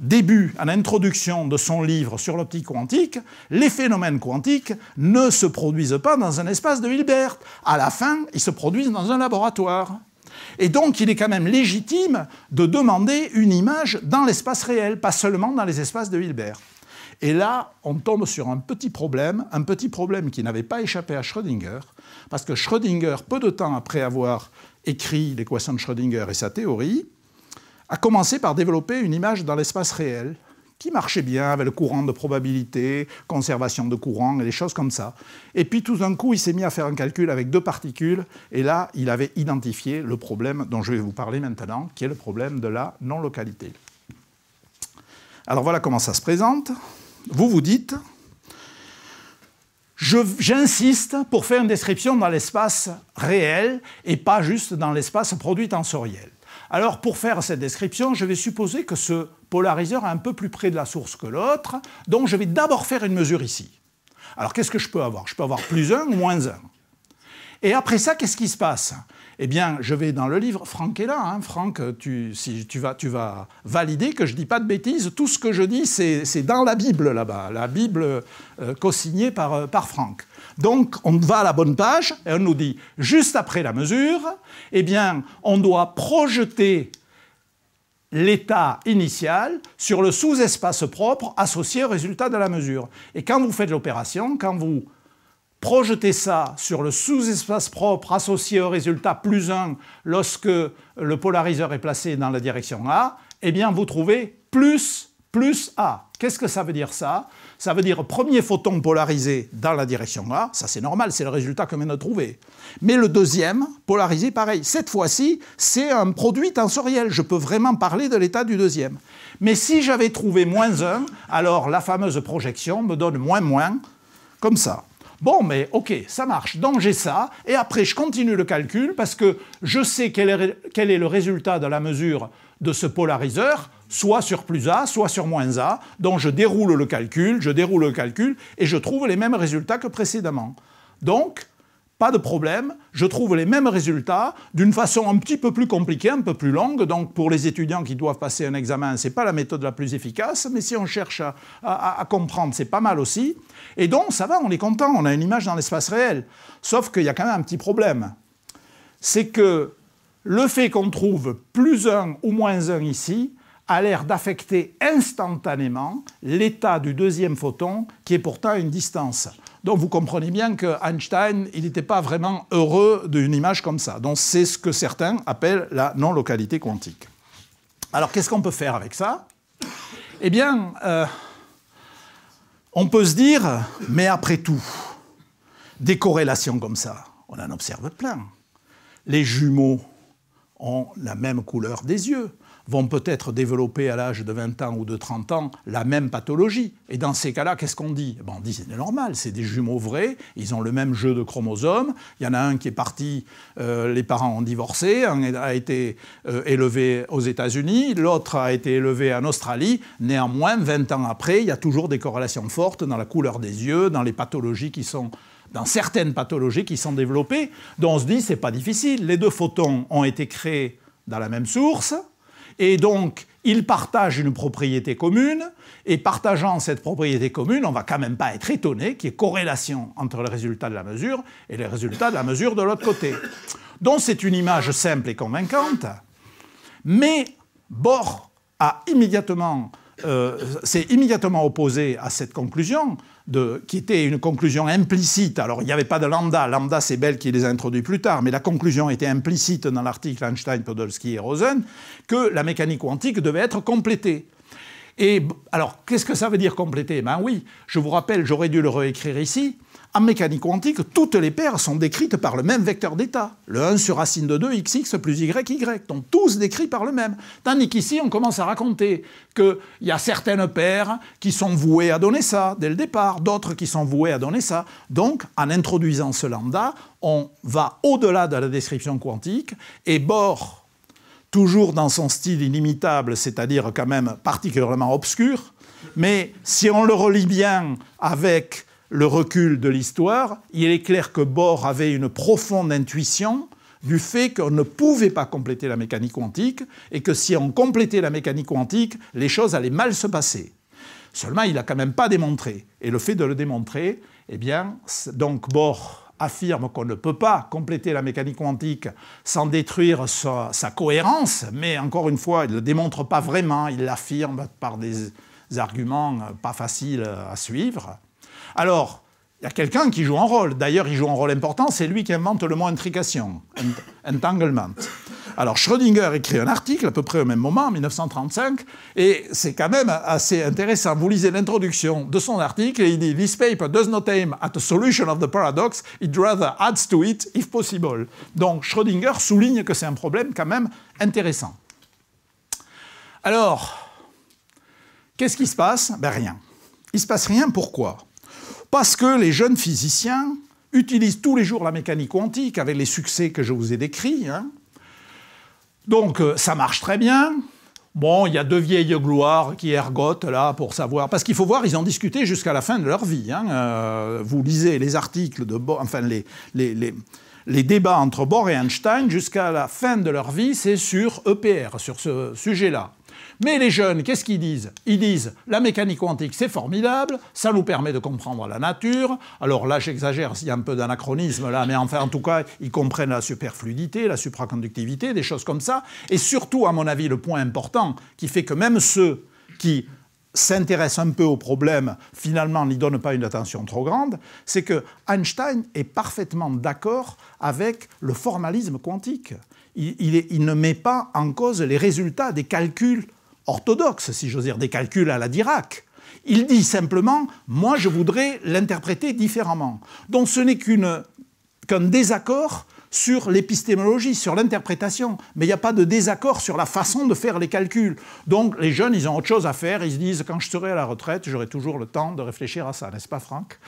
début, à l'introduction de son livre sur l'optique quantique, les phénomènes quantiques ne se produisent pas dans un espace de Hilbert. À la fin, ils se produisent dans un laboratoire. Et donc, il est quand même légitime de demander une image dans l'espace réel, pas seulement dans les espaces de Hilbert. Et là, on tombe sur un petit problème, un petit problème qui n'avait pas échappé à Schrödinger, parce que Schrödinger, peu de temps après avoir écrit l'équation de Schrödinger et sa théorie, a commencé par développer une image dans l'espace réel qui marchait bien avec le courant de probabilité, conservation de courant et des choses comme ça. Et puis tout d'un coup, il s'est mis à faire un calcul avec deux particules et là, il avait identifié le problème dont je vais vous parler maintenant, qui est le problème de la non-localité. Alors voilà comment ça se présente vous vous dites, j'insiste pour faire une description dans l'espace réel et pas juste dans l'espace produit tensoriel. Alors pour faire cette description, je vais supposer que ce polariseur est un peu plus près de la source que l'autre, donc je vais d'abord faire une mesure ici. Alors qu'est-ce que je peux avoir Je peux avoir plus 1 ou moins 1. Et après ça, qu'est-ce qui se passe eh bien, je vais dans le livre. Franck est là. Hein. Franck, tu, si, tu, vas, tu vas valider que je ne dis pas de bêtises. Tout ce que je dis, c'est dans la Bible là-bas, la Bible cosignée euh, co-signée par, euh, par Franck. Donc, on va à la bonne page et on nous dit, juste après la mesure, eh bien, on doit projeter l'état initial sur le sous-espace propre associé au résultat de la mesure. Et quand vous faites l'opération, quand vous projeter ça sur le sous-espace propre associé au résultat plus 1 lorsque le polariseur est placé dans la direction A, eh bien vous trouvez plus plus A. Qu'est-ce que ça veut dire ça Ça veut dire premier photon polarisé dans la direction A, ça c'est normal, c'est le résultat que vient de trouver. Mais le deuxième, polarisé pareil. Cette fois-ci, c'est un produit tensoriel, je peux vraiment parler de l'état du deuxième. Mais si j'avais trouvé moins 1, alors la fameuse projection me donne moins moins, comme ça. Bon, mais ok, ça marche. Donc j'ai ça, et après je continue le calcul parce que je sais quel est, le résultat de la mesure de ce polariseur, soit sur plus A, soit sur moins A. Donc je déroule le calcul, je déroule le calcul, et je trouve les mêmes résultats que précédemment. Donc, pas de problème, je trouve les mêmes résultats d'une façon un petit peu plus compliquée, un peu plus longue. Donc pour les étudiants qui doivent passer un examen, ce n'est pas la méthode la plus efficace, mais si on cherche à, comprendre, c'est pas mal aussi. Et donc ça va, on est content, on a une image dans l'espace réel. Sauf qu'il y a quand même un petit problème. C'est que le fait qu'on trouve plus un ou moins un ici, a l'air d'affecter instantanément l'état du deuxième photon, qui est pourtant à une distance. Donc vous comprenez bien que Einstein, il n'était pas vraiment heureux d'une image comme ça. Donc c'est ce que certains appellent la non-localité quantique. Alors qu'est-ce qu'on peut faire avec ça Eh bien, euh, on peut se dire, mais après tout, des corrélations comme ça, on en observe plein. Les jumeaux ont la même couleur des yeux vont peut-être développer à l'âge de 20 ans ou de 30 ans la même pathologie. Et dans ces cas-là, qu'est-ce qu'on dit eh bon, On dit c'est normal, c'est des jumeaux vrais, ils ont le même jeu de chromosomes, il y en a un qui est parti, euh, les parents ont divorcé, un a été euh, élevé aux États-Unis, l'autre a été élevé en Australie. Néanmoins, 20 ans après, il y a toujours des corrélations fortes dans la couleur des yeux, dans les pathologies qui sont dans certaines pathologies qui sont développées, dont on se dit c'est pas difficile. Les deux photons ont été créés dans la même source, et donc, il partagent une propriété commune, et partageant cette propriété commune, on ne va quand même pas être étonné qu'il y ait corrélation entre le résultat de la mesure et les résultats de la mesure de l'autre côté. Donc c'est une image simple et convaincante, mais Bohr euh, s'est immédiatement opposé à cette conclusion de, qui était une conclusion implicite. Alors, il n'y avait pas de lambda. Lambda, c'est Bell qui les introduit plus tard, mais la conclusion était implicite dans l'article Einstein, Podolsky et Rosen que la mécanique quantique devait être complétée. Et alors, qu'est-ce que ça veut dire compléter Ben oui, je vous rappelle, j'aurais dû le réécrire ici. En mécanique quantique, toutes les paires sont décrites par le même vecteur d'état. Le 1 sur racine de 2, xx plus y, y. Donc tous décrits par le même. Tandis qu'ici, on commence à raconter qu'il y a certaines paires qui sont vouées à donner ça dès le départ, d'autres qui sont vouées à donner ça. Donc, en introduisant ce lambda, on va au-delà de la description quantique et Bohr, toujours dans son style inimitable, c'est-à-dire quand même particulièrement obscur, mais si on le relie bien avec le recul de l'histoire, il est clair que Bohr avait une profonde intuition du fait qu'on ne pouvait pas compléter la mécanique quantique et que si on complétait la mécanique quantique, les choses allaient mal se passer. Seulement, il n'a quand même pas démontré. Et le fait de le démontrer, eh bien, donc Bohr affirme qu'on ne peut pas compléter la mécanique quantique sans détruire sa, cohérence, mais encore une fois, il ne le démontre pas vraiment, il l'affirme par des arguments euh, pas faciles à suivre. Alors, il y a quelqu'un qui joue un rôle. D'ailleurs, il joue un rôle important. C'est lui qui invente le mot intrication, entanglement. Alors Schrödinger écrit un article à peu près au même moment, en 1935, et c'est quand même assez intéressant. Vous lisez l'introduction de son article et il dit This paper does not aim at a solution of the paradox, it rather adds to it if possible. Donc Schrödinger souligne que c'est un problème quand même intéressant. Alors, qu'est-ce qui se passe Ben rien. Il ne se passe rien, pourquoi parce que les jeunes physiciens utilisent tous les jours la mécanique quantique avec les succès que je vous ai décrits. Hein. Donc euh, ça marche très bien. Bon, il y a deux vieilles gloires qui ergotent là pour savoir. Parce qu'il faut voir, ils ont discuté jusqu'à la fin de leur vie. Hein. Euh, vous lisez les articles de enfin les, débats entre Bohr et Einstein jusqu'à la fin de leur vie, c'est sur EPR, sur ce sujet-là. Mais les jeunes, qu'est-ce qu'ils disent Ils disent la mécanique quantique, c'est formidable, ça nous permet de comprendre la nature. Alors là, j'exagère, il y a un peu d'anachronisme là, mais enfin, en tout cas, ils comprennent la superfluidité, la supraconductivité, des choses comme ça. Et surtout, à mon avis, le point important qui fait que même ceux qui s'intéressent un peu au problème, finalement n'y donnent pas une attention trop grande, c'est que Einstein est parfaitement d'accord avec le formalisme quantique il, ne met pas en cause les résultats des calculs orthodoxes, si j'ose dire, des calculs à la Dirac. Il dit simplement, moi je voudrais l'interpréter différemment. Donc ce n'est qu'un désaccord sur l'épistémologie, sur l'interprétation, mais il n'y a pas de désaccord sur la façon de faire les calculs. Donc les jeunes, ils ont autre chose à faire, ils se disent, quand je serai à la retraite, j'aurai toujours le temps de réfléchir à ça, n'est-ce pas Franck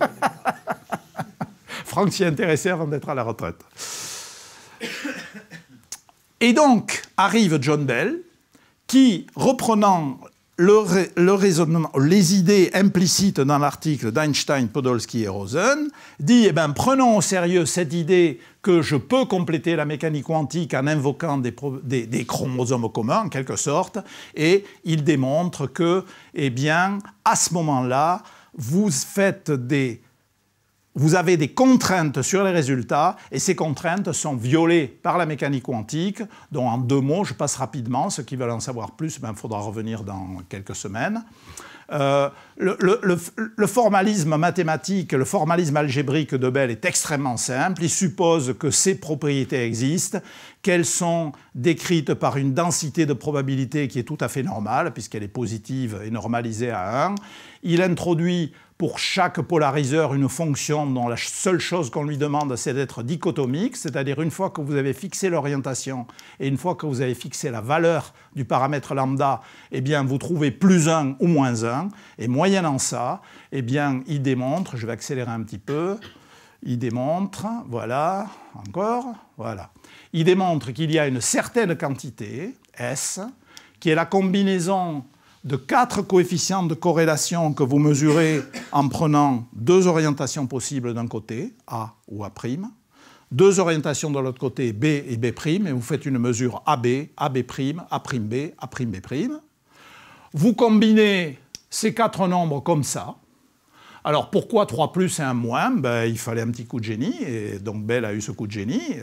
Franck s'y intéressait avant d'être à la retraite. Et donc arrive John Bell, qui, reprenant le, raisonnement, les idées implicites dans l'article d'Einstein, Podolsky et Rosen, dit eh ben, prenons au sérieux cette idée que je peux compléter la mécanique quantique en invoquant des, des chromosomes communs, en quelque sorte, et il démontre que, eh bien, à ce moment-là, vous faites des vous avez des contraintes sur les résultats et ces contraintes sont violées par la mécanique quantique, dont en deux mots, je passe rapidement, ceux qui veulent en savoir plus, il ben, faudra revenir dans quelques semaines. Euh, le, le, formalisme mathématique, le formalisme algébrique de Bell est extrêmement simple. Il suppose que ces propriétés existent, qu'elles sont décrites par une densité de probabilité qui est tout à fait normale, puisqu'elle est positive et normalisée à 1. Il introduit pour chaque polariseur une fonction dont la seule chose qu'on lui demande, c'est d'être dichotomique, c'est-à-dire une fois que vous avez fixé l'orientation et une fois que vous avez fixé la valeur du paramètre lambda, eh bien, vous trouvez plus 1 ou moins 1. Et moyennant ça, eh bien, il démontre, je vais accélérer un petit peu, il démontre, voilà, encore, voilà. Il démontre qu'il y a une certaine quantité, S, qui est la combinaison de quatre coefficients de corrélation que vous mesurez en prenant deux orientations possibles d'un côté, A ou A', deux orientations de l'autre côté, B et B', et vous faites une mesure AB, AB', A'B, A'B'. Vous combinez ces quatre nombres comme ça. Alors pourquoi 3 plus et un moins ben, Il fallait un petit coup de génie, et donc Bell a eu ce coup de génie.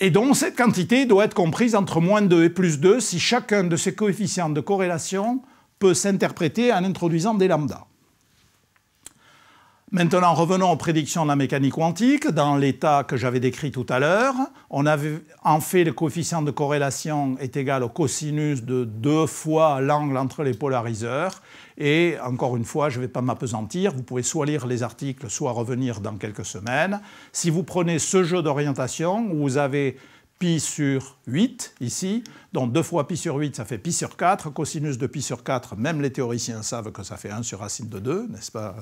Et donc cette quantité doit être comprise entre moins 2 et plus 2 si chacun de ces coefficients de corrélation peut s'interpréter en introduisant des lambda. Maintenant, revenons aux prédictions de la mécanique quantique. Dans l'état que j'avais décrit tout à l'heure, on avait en fait le coefficient de corrélation est égal au cosinus de 2 fois l'angle entre les polariseurs. Et encore une fois, je ne vais pas m'apesantir, vous pouvez soit lire les articles, soit revenir dans quelques semaines. Si vous prenez ce jeu d'orientation, vous avez pi sur 8 ici, donc 2 fois pi sur 8 ça fait pi sur 4, cosinus de pi sur 4, même les théoriciens savent que ça fait 1 sur racine de 2, n'est-ce pas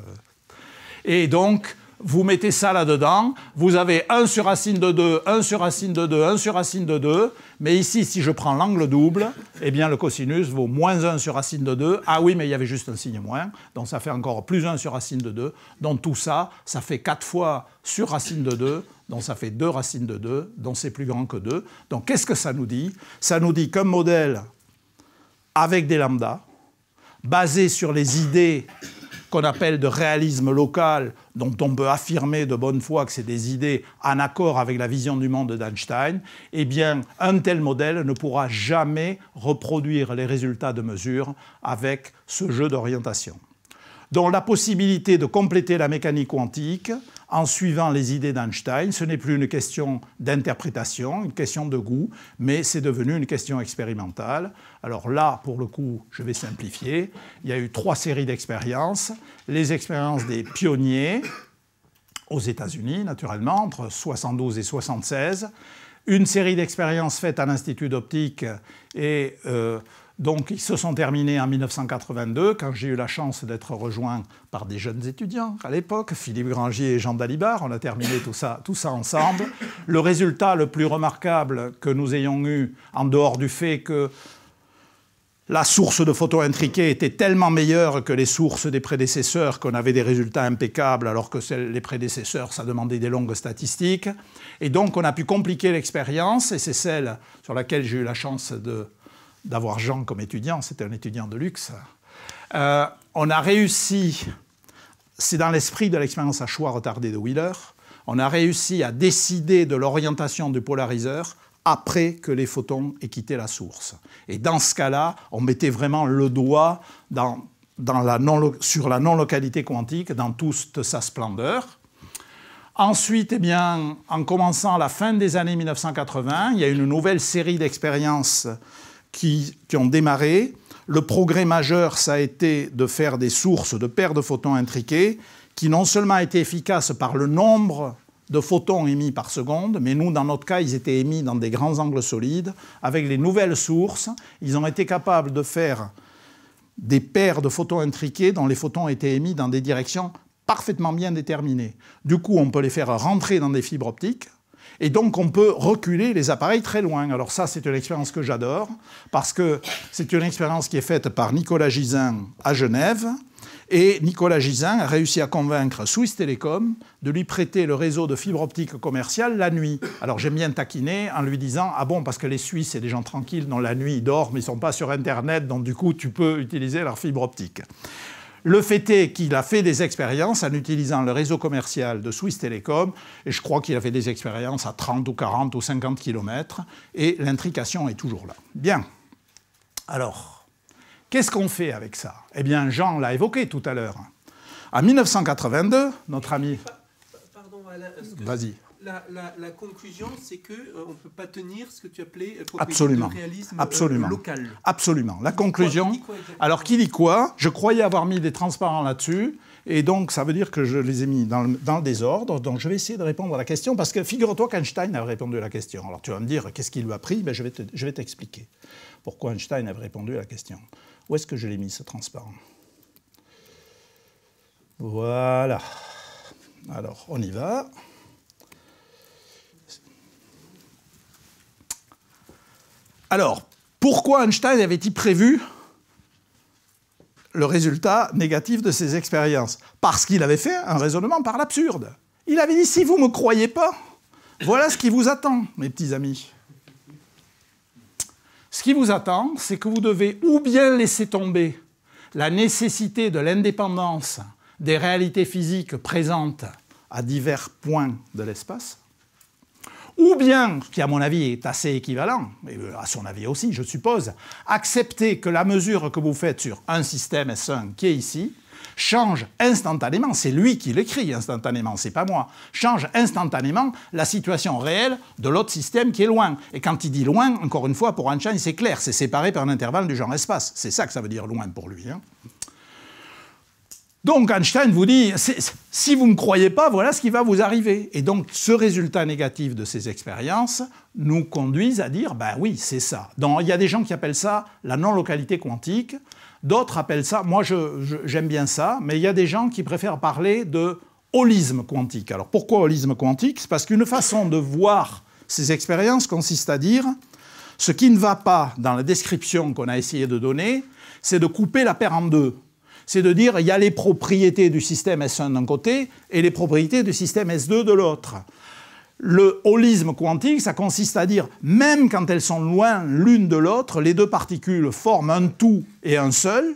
Et donc vous mettez ça là-dedans, vous avez 1 sur racine de 2, 1 sur racine de 2, 1 sur racine de 2, mais ici, si je prends l'angle double, eh bien le cosinus vaut moins 1 sur racine de 2, ah oui, mais il y avait juste un signe moins, donc ça fait encore plus 1 sur racine de 2, donc tout ça, ça fait 4 fois sur racine de 2, donc ça fait 2 racines de 2, donc c'est plus grand que 2. Donc qu'est-ce que ça nous dit Ça nous dit qu'un modèle avec des lambdas, basé sur les idées qu'on appelle de réalisme local, dont on peut affirmer de bonne foi que c'est des idées en accord avec la vision du monde d'Einstein, eh bien, un tel modèle ne pourra jamais reproduire les résultats de mesure avec ce jeu d'orientation. Dans la possibilité de compléter la mécanique quantique en suivant les idées d'Einstein. Ce n'est plus une question d'interprétation, une question de goût, mais c'est devenu une question expérimentale. Alors là, pour le coup, je vais simplifier. Il y a eu trois séries d'expériences. Les expériences des pionniers aux États-Unis, naturellement, entre 72 et 76 une série d'expériences faites à l'Institut d'optique et euh, donc ils se sont terminés en 1982, quand j'ai eu la chance d'être rejoint par des jeunes étudiants à l'époque, Philippe Grangier et Jean Dalibard. On a terminé tout ça, tout ça ensemble. Le résultat le plus remarquable que nous ayons eu, en dehors du fait que la source de photos intriquées était tellement meilleure que les sources des prédécesseurs qu'on avait des résultats impeccables alors que les prédécesseurs, ça demandait des longues statistiques. Et donc on a pu compliquer l'expérience et c'est celle sur laquelle j'ai eu la chance de d'avoir Jean comme étudiant, c'était un étudiant de luxe. Euh, on a réussi, c'est dans l'esprit de l'expérience à choix retardé de Wheeler, on a réussi à décider de l'orientation du polariseur après que les photons aient quitté la source. Et dans ce cas-là, on mettait vraiment le doigt sur la non-localité quantique dans toute sa splendeur. Ensuite, eh bien, en commençant à la fin des années 1980, il y a une nouvelle série d'expériences qui, ont démarré. Le progrès majeur, ça a été de faire des sources de paires de photons intriqués qui non seulement été efficaces par le nombre de photons émis par seconde, mais nous, dans notre cas, ils étaient émis dans des grands angles solides. Avec les nouvelles sources, ils ont été capables de faire des paires de photons intriqués dont les photons étaient émis dans des directions parfaitement bien déterminées. Du coup, on peut les faire rentrer dans des fibres optiques, et donc on peut reculer les appareils très loin. Alors ça, c'est une expérience que j'adore, parce que c'est une expérience qui est faite par Nicolas Gisin à Genève. Et Nicolas Gisin a réussi à convaincre Swiss Telecom de lui prêter le réseau de fibre optique commerciale la nuit. Alors j'aime bien taquiner en lui disant Ah bon, parce que les Suisses, c'est des gens tranquilles, dans la nuit ils dorment, ils ne sont pas sur Internet, donc du coup tu peux utiliser leur fibre optique. Le fait est qu'il a fait des expériences en utilisant le réseau commercial de Swiss Telecom, et je crois qu'il a fait des expériences à 30 ou 40 ou 50 km, et l'intrication est toujours là. Bien. Alors, qu'est-ce qu'on fait avec ça Eh bien, Jean l'a évoqué tout à l'heure. En 1982, notre ami... Pardon, vas-y la, conclusion, c'est qu'on euh, ne peut pas tenir ce que tu appelais euh, réalisme euh, local. Absolument. La conclusion. alors, qui dit quoi Je croyais avoir mis des transparents là-dessus. Et donc, ça veut dire que je les ai mis dans le, dans désordre. Donc, je vais essayer de répondre à la question, parce que figure-toi qu'Einstein avait répondu à la question. Alors, tu vas me dire, qu'est-ce qui lui a pris ben, Je vais t'expliquer pourquoi Einstein avait répondu à la question. Où est-ce que je l'ai mis, ce transparent Voilà. Alors, on y va. Alors, pourquoi Einstein avait-il prévu le résultat négatif de ses expériences Parce qu'il avait fait un raisonnement par l'absurde. Il avait dit, si vous ne me croyez pas, voilà ce qui vous attend, mes petits amis. Ce qui vous attend, c'est que vous devez ou bien laisser tomber la nécessité de l'indépendance des réalités physiques présentes à divers points de l'espace, ou bien, qui à mon avis est assez équivalent, et euh, à son avis aussi, je suppose, accepter que la mesure que vous faites sur un système S1 qui est ici change instantanément, c'est lui qui l'écrit instantanément, c'est pas moi, change instantanément la situation réelle de l'autre système qui est loin. Et quand il dit loin, encore une fois, pour Einstein, c'est clair, c'est séparé par un intervalle du genre espace. C'est ça que ça veut dire loin pour lui. Hein. Donc Einstein vous dit, si vous ne croyez pas, voilà ce qui va vous arriver. Et donc ce résultat négatif de ces expériences nous conduisent à dire, ben oui, c'est ça. Donc il y a des gens qui appellent ça la non-localité quantique, d'autres appellent ça, moi j'aime bien ça, mais il y a des gens qui préfèrent parler de holisme quantique. Alors pourquoi holisme quantique C'est parce qu'une façon de voir ces expériences consiste à dire, ce qui ne va pas dans la description qu'on a essayé de donner, c'est de couper la paire en deux c'est de dire il y a les propriétés du système S1 d'un côté et les propriétés du système S2 de l'autre. Le holisme quantique, ça consiste à dire, même quand elles sont loin l'une de l'autre, les deux particules forment un tout et un seul,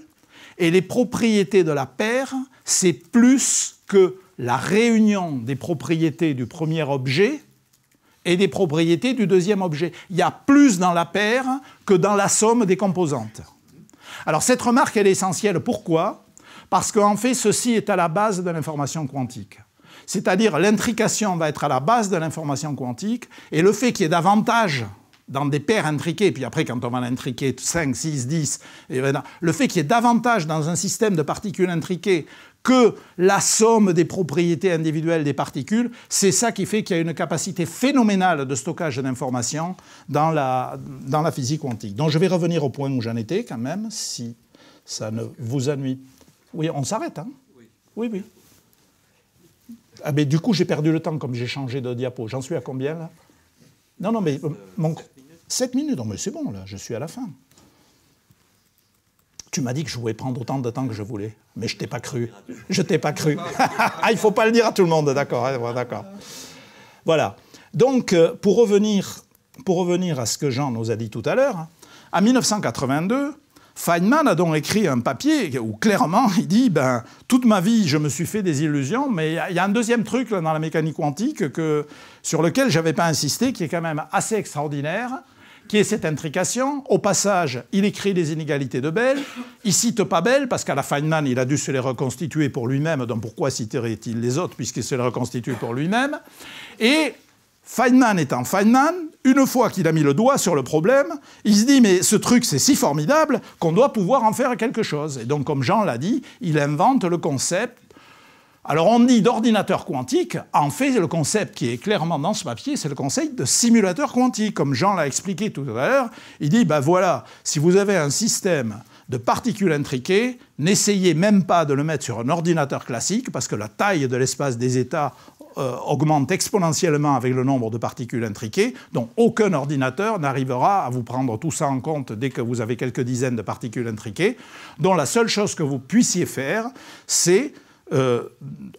et les propriétés de la paire, c'est plus que la réunion des propriétés du premier objet et des propriétés du deuxième objet. Il y a plus dans la paire que dans la somme des composantes. Alors cette remarque, elle est essentielle. Pourquoi Parce qu'en fait, ceci est à la base de l'information quantique. C'est-à-dire l'intrication va être à la base de l'information quantique et le fait qu'il y ait davantage dans des paires intriquées, puis après quand on va l'intriquer 5, 6, 10, et ben, le fait qu'il y ait davantage dans un système de particules intriquées que la somme des propriétés individuelles des particules, c'est ça qui fait qu'il y a une capacité phénoménale de stockage d'informations dans la, dans la physique quantique. Donc je vais revenir au point où j'en étais quand même, si ça ne vous ennuie. Oui, on s'arrête, hein oui. oui, Ah, mais du coup, j'ai perdu le temps comme j'ai changé de diapo. J'en suis à combien là Non, non, mais euh, 7 minutes, mais c'est bon, là, je suis à la fin. Tu m'as dit que je voulais prendre autant de temps que je voulais, mais je t'ai pas cru. Je t'ai pas cru. Il faut pas le dire à tout le monde, d'accord, hein, d'accord. Voilà. Donc, euh, pour revenir, pour revenir à ce que Jean nous a dit tout à l'heure, hein, en 1982, Feynman a donc écrit un papier où clairement il dit ben, Toute ma vie, je me suis fait des illusions, mais il y, a un deuxième truc dans la mécanique quantique que, sur lequel je n'avais pas insisté, qui est quand même assez extraordinaire qui est cette intrication. Au passage, il écrit les inégalités de Bell. Il cite pas Bell, parce qu'à la Feynman, il a dû se les reconstituer pour lui-même. Donc pourquoi citerait-il les autres, puisqu'il se les reconstitue pour lui-même Et Feynman étant Feynman, une fois qu'il a mis le doigt sur le problème, il se dit mais ce truc c'est si formidable qu'on doit pouvoir en faire quelque chose. Et donc comme Jean l'a dit, il invente le concept alors on dit d'ordinateur quantique, en fait le concept qui est clairement dans ce papier, c'est le concept de simulateur quantique. Comme Jean l'a expliqué tout à l'heure, il dit, ben voilà, si vous avez un système de particules intriquées, n'essayez même pas de le mettre sur un ordinateur classique, parce que la taille de l'espace des états euh, augmente exponentiellement avec le nombre de particules intriquées, donc aucun ordinateur n'arrivera à vous prendre tout ça en compte dès que vous avez quelques dizaines de particules intriquées, dont la seule chose que vous puissiez faire, c'est euh,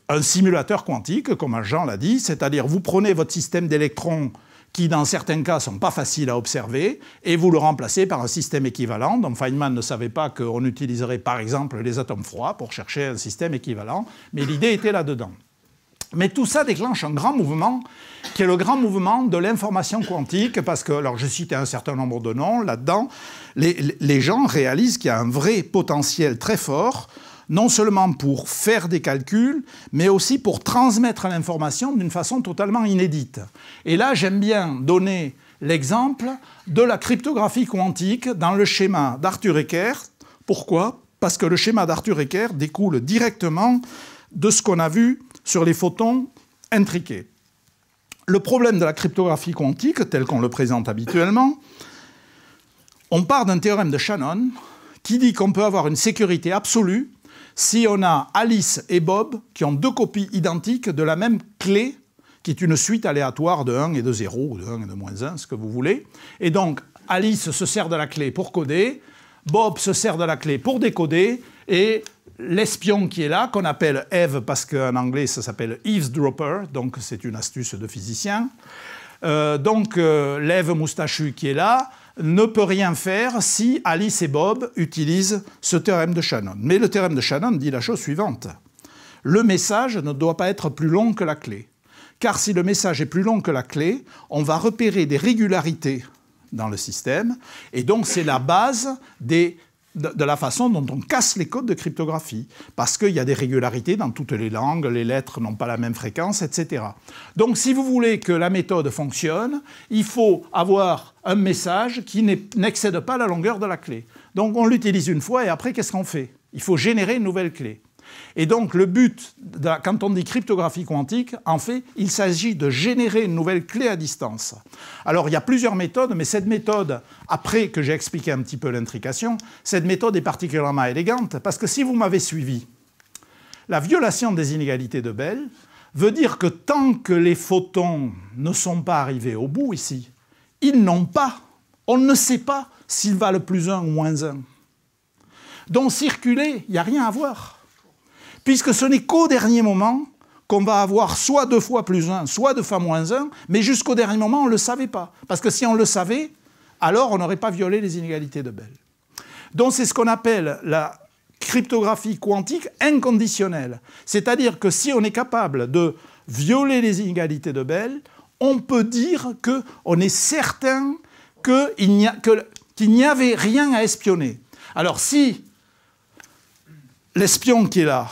un simulateur quantique, comme Jean l'a dit, c'est-à-dire vous prenez votre système d'électrons qui, dans certains cas, sont pas faciles à observer, et vous le remplacez par un système équivalent. Donc Feynman ne savait pas qu'on utiliserait, par exemple, les atomes froids pour chercher un système équivalent, mais l'idée était là-dedans. Mais tout ça déclenche un grand mouvement qui est le grand mouvement de l'information quantique, parce que, alors je cite un certain nombre de noms là-dedans, les, gens réalisent qu'il y a un vrai potentiel très fort non seulement pour faire des calculs, mais aussi pour transmettre l'information d'une façon totalement inédite. Et là, j'aime bien donner l'exemple de la cryptographie quantique dans le schéma d'Arthur Ecker. Pourquoi Parce que le schéma d'Arthur Ecker découle directement de ce qu'on a vu sur les photons intriqués. Le problème de la cryptographie quantique, tel qu'on le présente habituellement, on part d'un théorème de Shannon qui dit qu'on peut avoir une sécurité absolue si on a Alice et Bob qui ont deux copies identiques de la même clé, qui est une suite aléatoire de 1 et de 0, ou de 1 et de moins 1, ce que vous voulez. Et donc, Alice se sert de la clé pour coder, Bob se sert de la clé pour décoder, et l'espion qui est là, qu'on appelle Eve, parce qu'en anglais ça s'appelle eavesdropper, donc c'est une astuce de physicien, euh, donc euh, l'Eve moustachu qui est là, ne peut rien faire si Alice et Bob utilisent ce théorème de Shannon. Mais le théorème de Shannon dit la chose suivante. Le message ne doit pas être plus long que la clé. Car si le message est plus long que la clé, on va repérer des régularités dans le système. Et donc c'est la base des de, la façon dont on casse les codes de cryptographie, parce qu'il y a des régularités dans toutes les langues, les lettres n'ont pas la même fréquence, etc. Donc si vous voulez que la méthode fonctionne, il faut avoir un message qui n'excède pas la longueur de la clé. Donc on l'utilise une fois et après, qu'est-ce qu'on fait Il faut générer une nouvelle clé. Et donc le but, quand on dit cryptographie quantique, en fait, il s'agit de générer une nouvelle clé à distance. Alors il y a plusieurs méthodes, mais cette méthode, après que j'ai expliqué un petit peu l'intrication, cette méthode est particulièrement élégante, parce que si vous m'avez suivi, la violation des inégalités de Bell veut dire que tant que les photons ne sont pas arrivés au bout ici, ils n'ont pas, on ne sait pas s'il va le plus un ou moins un. Donc circuler, il n'y a rien à voir puisque ce n'est qu'au dernier moment qu'on va avoir soit deux fois plus un, soit deux fois moins un, mais jusqu'au dernier moment, on ne le savait pas. Parce que si on le savait, alors on n'aurait pas violé les inégalités de Bell. Donc c'est ce qu'on appelle la cryptographie quantique inconditionnelle. C'est-à-dire que si on est capable de violer les inégalités de Bell, on peut dire qu'on est certain qu'il n'y avait rien à espionner. Alors si l'espion qui est là,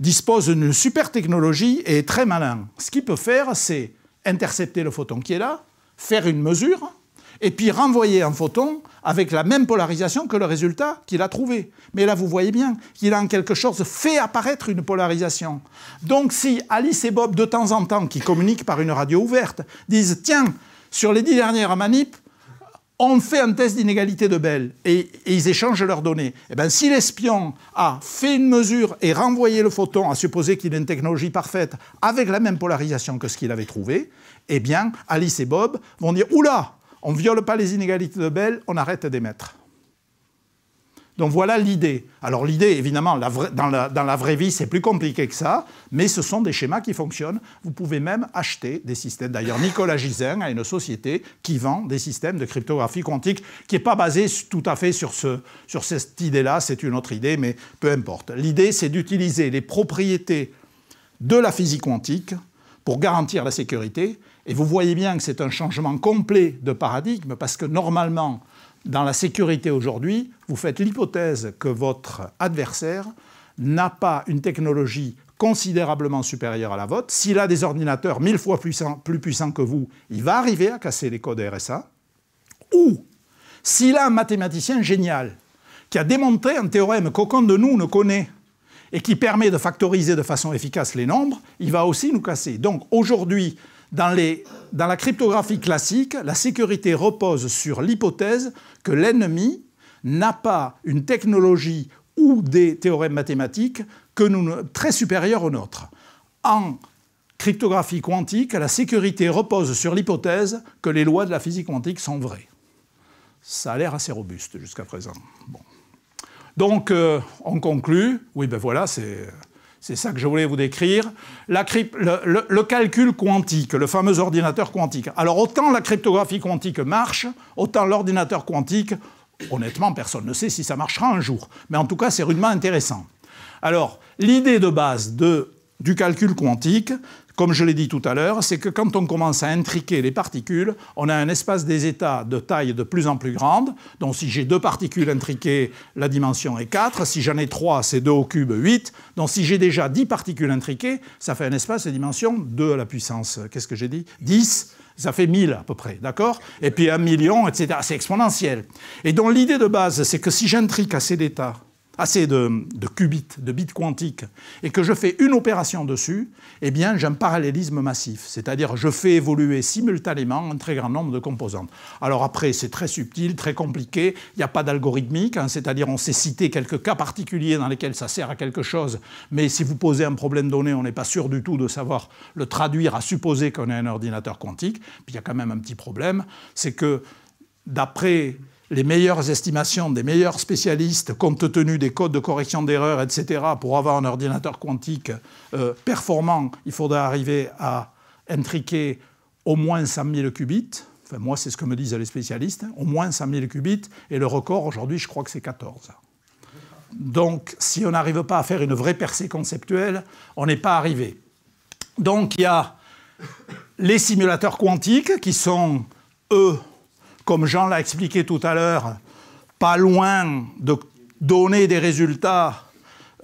dispose d'une super technologie et est très malin. Ce qu'il peut faire, c'est intercepter le photon qui est là, faire une mesure, et puis renvoyer un photon avec la même polarisation que le résultat qu'il a trouvé. Mais là, vous voyez bien qu'il a en quelque chose fait apparaître une polarisation. Donc si Alice et Bob, de temps en temps, qui communiquent par une radio ouverte, disent « Tiens, sur les dix dernières manip, on fait un test d'inégalité de Bell et, ils échangent leurs données. Eh bien, si l'espion a fait une mesure et renvoyé le photon, à supposer qu'il a une technologie parfaite, avec la même polarisation que ce qu'il avait trouvé, eh bien, Alice et Bob vont dire Oula, on ne viole pas les inégalités de Bell, on arrête d'émettre. Donc voilà l'idée. Alors l'idée, évidemment, dans, la, vraie vie, c'est plus compliqué que ça, mais ce sont des schémas qui fonctionnent. Vous pouvez même acheter des systèmes. D'ailleurs, Nicolas Gisin a une société qui vend des systèmes de cryptographie quantique qui n'est pas basée tout à fait sur, ce, sur cette idée-là, c'est une autre idée, mais peu importe. L'idée, c'est d'utiliser les propriétés de la physique quantique pour garantir la sécurité. Et vous voyez bien que c'est un changement complet de paradigme parce que normalement, dans la sécurité aujourd'hui, vous faites l'hypothèse que votre adversaire n'a pas une technologie considérablement supérieure à la vôtre. S'il a des ordinateurs mille fois plus, puissants que vous, il va arriver à casser les codes RSA. Ou s'il a un mathématicien génial qui a démontré un théorème qu'aucun de nous ne connaît et qui permet de factoriser de façon efficace les nombres, il va aussi nous casser. Donc aujourd'hui, dans, la cryptographie classique, la sécurité repose sur l'hypothèse que l'ennemi n'a pas une technologie ou des théorèmes mathématiques que nous, très supérieurs aux nôtres. En cryptographie quantique, la sécurité repose sur l'hypothèse que les lois de la physique quantique sont vraies. Ça a l'air assez robuste jusqu'à présent. Donc, euh, on conclut. Oui, ben voilà, c'est c'est ça que je voulais vous décrire. le, calcul quantique, le fameux ordinateur quantique. Alors autant la cryptographie quantique marche, autant l'ordinateur quantique, honnêtement, personne ne sait si ça marchera un jour. Mais en tout cas, c'est rudement intéressant. Alors, l'idée de base de, du calcul quantique, comme je l'ai dit tout à l'heure, c'est que quand on commence à intriquer les particules, on a un espace des états de taille de plus en plus grande. Donc si j'ai deux particules intriquées, la dimension est 4. Si j'en ai trois, c'est 2 au cube, 8. Donc si j'ai déjà 10 particules intriquées, ça fait un espace de dimension 2 à la puissance. Qu'est-ce que j'ai dit 10 ça fait 1000 à peu près, d'accord Et puis un million, etc. C'est exponentiel. Et donc l'idée de base, c'est que si j'intrique assez d'états assez de, qubits, de bits quantiques, et que je fais une opération dessus, eh bien j'ai un parallélisme massif. C'est-à-dire je fais évoluer simultanément un très grand nombre de composantes. Alors après, c'est très subtil, très compliqué, il n'y a pas d'algorithmique, hein, c'est-à-dire on sait citer quelques cas particuliers dans lesquels ça sert à quelque chose, mais si vous posez un problème donné, on n'est pas sûr du tout de savoir le traduire à supposer qu'on est un ordinateur quantique. Puis il y a quand même un petit problème, c'est que d'après les meilleures estimations des meilleurs spécialistes, compte tenu des codes de correction d'erreurs, etc., pour avoir un ordinateur quantique euh, performant, il faudra arriver à intriquer au moins 100 000 qubits. Enfin, moi, c'est ce que me disent les spécialistes, au moins 100 000 qubits, et le record aujourd'hui, je crois que c'est 14. Donc, si on n'arrive pas à faire une vraie percée conceptuelle, on n'est pas arrivé. Donc, il y a les simulateurs quantiques qui sont, eux, comme Jean l'a expliqué tout à l'heure, pas loin de donner des résultats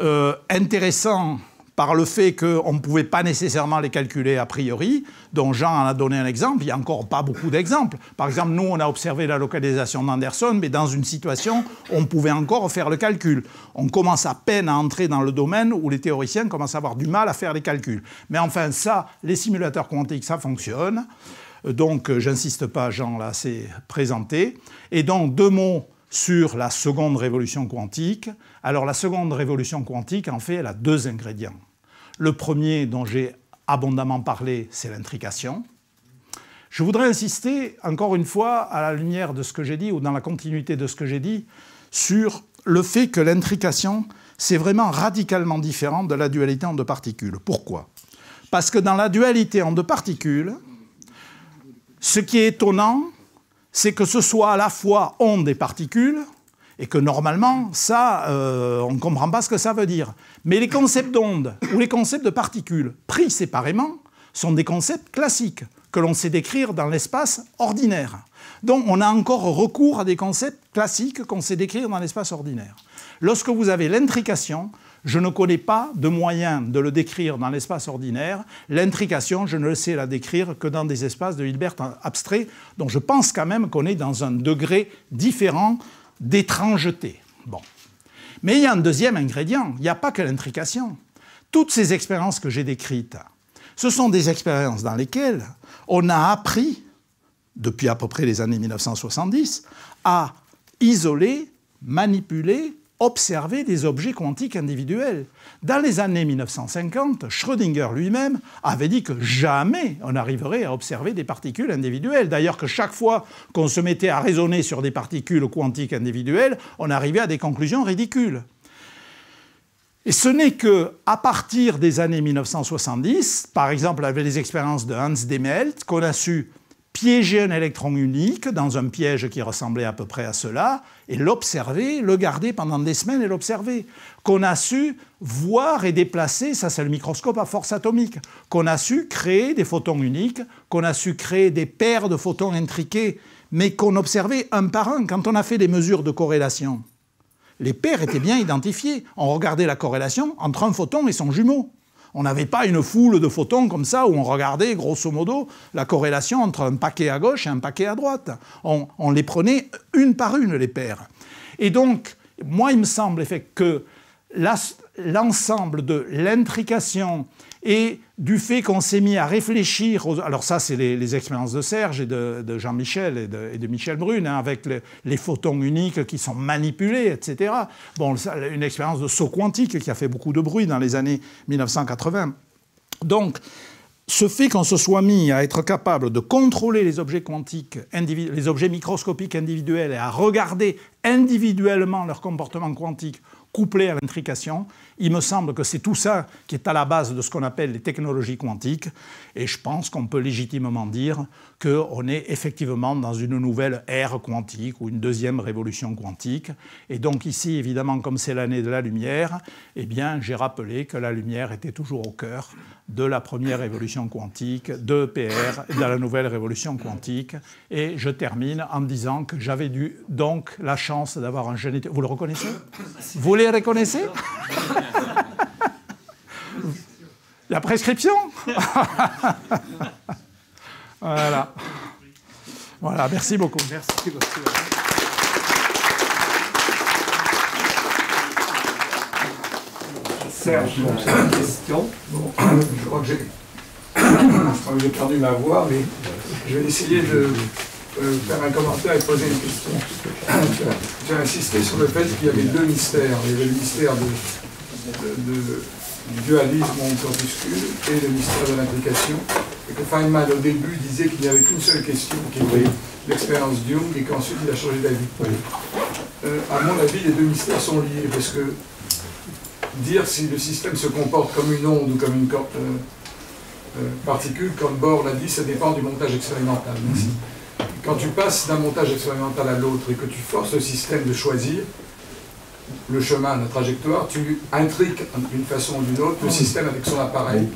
euh, intéressants par le fait qu'on ne pouvait pas nécessairement les calculer a priori, dont Jean en a donné un exemple, il n'y a encore pas beaucoup d'exemples. Par exemple, nous, on a observé la localisation d'Anderson, mais dans une situation, on pouvait encore faire le calcul. On commence à peine à entrer dans le domaine où les théoriciens commencent à avoir du mal à faire les calculs. Mais enfin, ça, les simulateurs quantiques, ça fonctionne. Donc, euh, j'insiste pas, Jean l'a assez présenté. Et donc, deux mots sur la seconde révolution quantique. Alors, la seconde révolution quantique, en fait, elle a deux ingrédients. Le premier, dont j'ai abondamment parlé, c'est l'intrication. Je voudrais insister, encore une fois, à la lumière de ce que j'ai dit, ou dans la continuité de ce que j'ai dit, sur le fait que l'intrication, c'est vraiment radicalement différent de la dualité en deux particules. Pourquoi Parce que dans la dualité en deux particules, ce qui est étonnant, c'est que ce soit à la fois onde et particules, et que normalement, ça, euh, on ne comprend pas ce que ça veut dire. Mais les concepts d'onde ou les concepts de particules, pris séparément, sont des concepts classiques que l'on sait décrire dans l'espace ordinaire. Donc on a encore recours à des concepts classiques qu'on sait décrire dans l'espace ordinaire. Lorsque vous avez l'intrication, je ne connais pas de moyen de le décrire dans l'espace ordinaire. L'intrication, je ne sais la décrire que dans des espaces de Hilbert abstraits, dont je pense quand même qu'on est dans un degré différent d'étrangeté. Bon. Mais il y a un deuxième ingrédient, il n'y a pas que l'intrication. Toutes ces expériences que j'ai décrites, ce sont des expériences dans lesquelles on a appris, depuis à peu près les années 1970, à isoler, manipuler, observer des objets quantiques individuels. Dans les années 1950, Schrödinger lui-même avait dit que jamais on arriverait à observer des particules individuelles. D'ailleurs que chaque fois qu'on se mettait à raisonner sur des particules quantiques individuelles, on arrivait à des conclusions ridicules. Et ce n'est que à partir des années 1970, par exemple avec les expériences de Hans Demelt, qu'on a su piéger un électron unique dans un piège qui ressemblait à peu près à cela, et l'observer, le garder pendant des semaines et l'observer. Qu'on a su voir et déplacer, ça c'est le microscope à force atomique, qu'on a su créer des photons uniques, qu'on a su créer des paires de photons intriqués, mais qu'on observait un par un quand on a fait des mesures de corrélation. Les paires étaient bien identifiées. On regardait la corrélation entre un photon et son jumeau. On n'avait pas une foule de photons comme ça où on regardait grosso modo la corrélation entre un paquet à gauche et un paquet à droite. On, les prenait une par une, les paires. Et donc, moi, il me semble que l'ensemble de l'intrication et du fait qu'on s'est mis à réfléchir, alors ça c'est les, expériences de Serge et de, Jean-Michel et de, Michel Brune, hein, avec les photons uniques qui sont manipulés, etc. Bon, une expérience de saut quantique qui a fait beaucoup de bruit dans les années 1980. Donc, ce fait qu'on se soit mis à être capable de contrôler les objets quantiques, les objets microscopiques individuels et à regarder individuellement leur comportement quantique couplé à l'intrication, il me semble que c'est tout ça qui est à la base de ce qu'on appelle les technologies quantiques, et je pense qu'on peut légitimement dire qu'on est effectivement dans une nouvelle ère quantique ou une deuxième révolution quantique. Et donc ici, évidemment, comme c'est l'année de la lumière, eh bien, j'ai rappelé que la lumière était toujours au cœur de la première révolution quantique, de PR de la nouvelle révolution quantique. Et je termine en disant que j'avais dû donc la chance d'avoir un géniteur. Vous le reconnaissez Vous les reconnaissez La prescription Voilà. Voilà, merci beaucoup. Merci beaucoup. Serge, une question. Bon, je crois que j'ai perdu ma voix, mais je vais essayer de euh, faire un commentaire et poser une question. J'ai insisté sur le fait qu'il y avait deux mystères. Il y avait le mystère de dualisme en corpuscule et le mystère de l'implication, et que Feynman au début disait qu'il n'y avait qu'une seule question qui était l'expérience Jung et qu'ensuite il a changé d'avis. Euh, à mon avis, les deux mystères sont liés parce que dire si le système se comporte comme une onde ou comme une euh, euh, particule, comme Bohr l'a dit, ça dépend du montage expérimental. Mhm. Quand tu passes d'un montage expérimental à l'autre et que tu forces le système de choisir, le chemin, la trajectoire, tu intriques d'une façon ou d'une autre le système avec son appareil.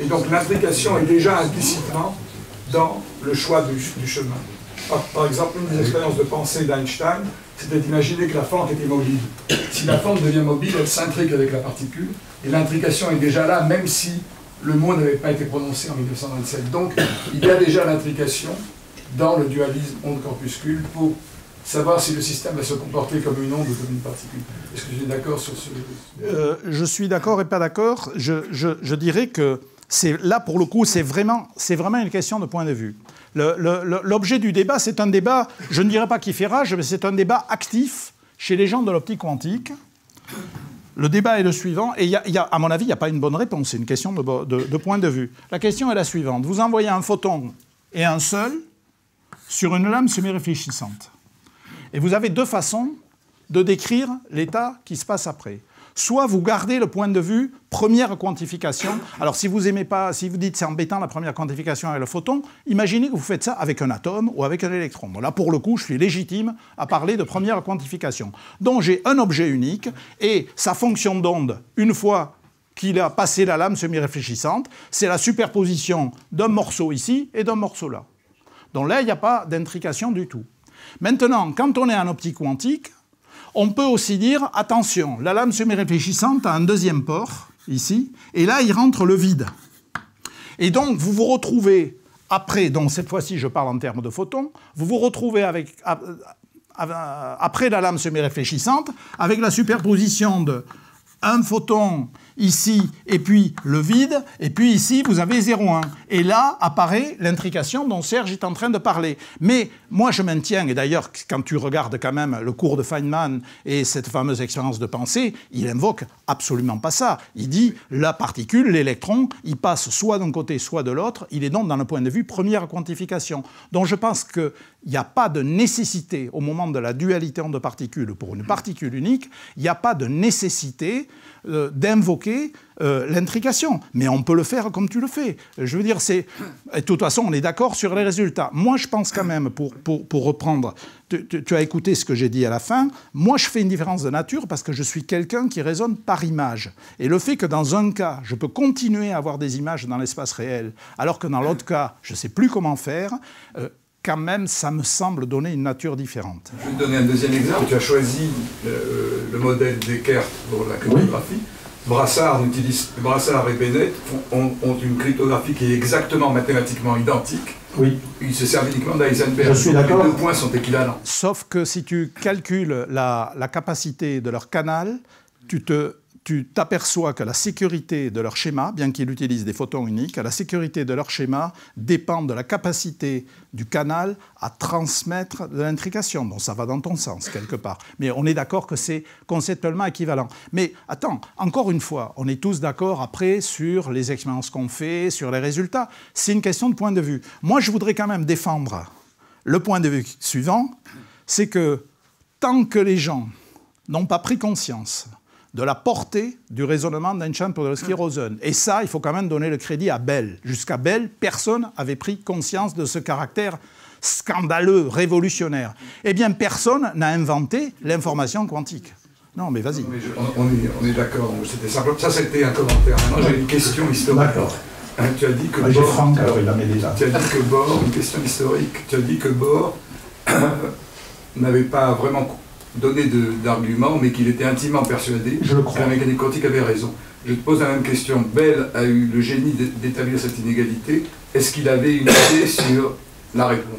Et donc l'intrication est déjà implicitement dans le choix du, chemin. Par, exemple, une des expériences de pensée d'Einstein, c'était d'imaginer que la forme était mobile. Si la forme devient mobile, elle s'intrique avec la particule, et l'intrication est déjà là, même si le mot n'avait pas été prononcé en 1927. Donc, il y a déjà l'intrication dans le dualisme onde-corpuscule pour savoir si le système va se comporter comme une onde ou comme une particule. Est-ce que tu es d'accord sur ce... Euh, je suis d'accord et pas d'accord. Je, dirais que là, pour le coup, c'est vraiment, vraiment une question de point de vue. L'objet du débat, c'est un débat, je ne dirais pas qui fait rage, mais c'est un débat actif chez les gens de l'optique quantique. Le débat est le suivant, et y y a, à mon avis, il n'y a pas une bonne réponse, c'est une question de, de point de vue. La question est la suivante. Vous envoyez un photon et un seul sur une lame semi-réfléchissante. Et vous avez deux façons de décrire l'état qui se passe après. Soit vous gardez le point de vue première quantification. Alors si vous aimez pas, si vous dites c'est embêtant la première quantification avec le photon, imaginez que vous faites ça avec un atome ou avec un électron. là pour le coup, je suis légitime à parler de première quantification. Donc j'ai un objet unique et sa fonction d'onde, une fois qu'il a passé la lame semi-réfléchissante, c'est la superposition d'un morceau ici et d'un morceau là. Donc là, il n'y a pas d'intrication du tout. Maintenant, quand on est en optique quantique, on peut aussi dire, attention, la lame semi-réfléchissante a un deuxième port, ici, et là, il rentre le vide. Et donc, vous vous retrouvez, après, donc cette fois-ci, je parle en termes de photons, vous vous retrouvez avec, après la lame semi-réfléchissante, avec la superposition de un photon ici, et puis le vide, et puis ici, vous avez 0,1. Et là apparaît l'intrication dont Serge est en train de parler. Mais moi, je maintiens, et d'ailleurs, quand tu regardes quand même le cours de Feynman et cette fameuse expérience de pensée, il invoque absolument pas ça. Il dit, la particule, l'électron, il passe soit d'un côté, soit de l'autre, il est donc dans le point de vue première quantification. Donc je pense qu'il n'y a pas de nécessité, au moment de la dualité en deux particules, pour une particule unique, il n'y a pas de nécessité euh, d'invoquer euh, l'intrication. Mais on peut le faire comme tu le fais. Je veux dire, c'est. De toute façon, on est d'accord sur les résultats. Moi, je pense quand même, pour, pour, reprendre, tu, as écouté ce que j'ai dit à la fin, moi, je fais une différence de nature parce que je suis quelqu'un qui raisonne par image. Et le fait que dans un cas, je peux continuer à avoir des images dans l'espace réel, alors que dans l'autre cas, je ne sais plus comment faire. Euh, quand même, ça me semble donner une nature différente. Je vais te donner un deuxième exemple. Tu as choisi euh, le, modèle d'Eckert pour la cartographie. Brassard, et Bennett ont, une cryptographie qui est exactement mathématiquement identique. Oui. Ils se servent uniquement d'Eisenberg. Je suis d'accord. Les deux points sont équivalents. Sauf que si tu calcules la capacité de leur canal, tu te tu t'aperçois que la sécurité de leur schéma, bien qu'ils utilisent des photons uniques, la sécurité de leur schéma dépend de la capacité du canal à transmettre de l'intrication. Bon, ça va dans ton sens, quelque part. Mais on est d'accord que c'est conceptuellement équivalent. Mais attends, encore une fois, on est tous d'accord après sur les expériences qu'on fait, sur les résultats. C'est une question de point de vue. Moi, je voudrais quand même défendre le point de vue suivant, c'est que tant que les gens n'ont pas pris conscience de la portée du raisonnement d'Einstein Podolsky Rosen. Et ça, il faut quand même donner le crédit à Bell. Jusqu'à Bell, personne n'avait pris conscience de ce caractère scandaleux, révolutionnaire. Eh bien, personne n'a inventé l'information quantique. Non, mais vas-y. On, on est, d'accord. simple. Ça, c'était un commentaire. Maintenant, j'ai une question historique. D'accord. Hein, tu as dit que ah, Bohr. Tu as dit que Bohr, une question historique. Tu as dit que Bohr n'avait pas vraiment donné d'arguments, mais qu'il était intimement persuadé que la mécanique quantique avait raison. Je te pose la même question. Bell a eu le génie d'établir cette inégalité. Est-ce qu'il avait une idée sur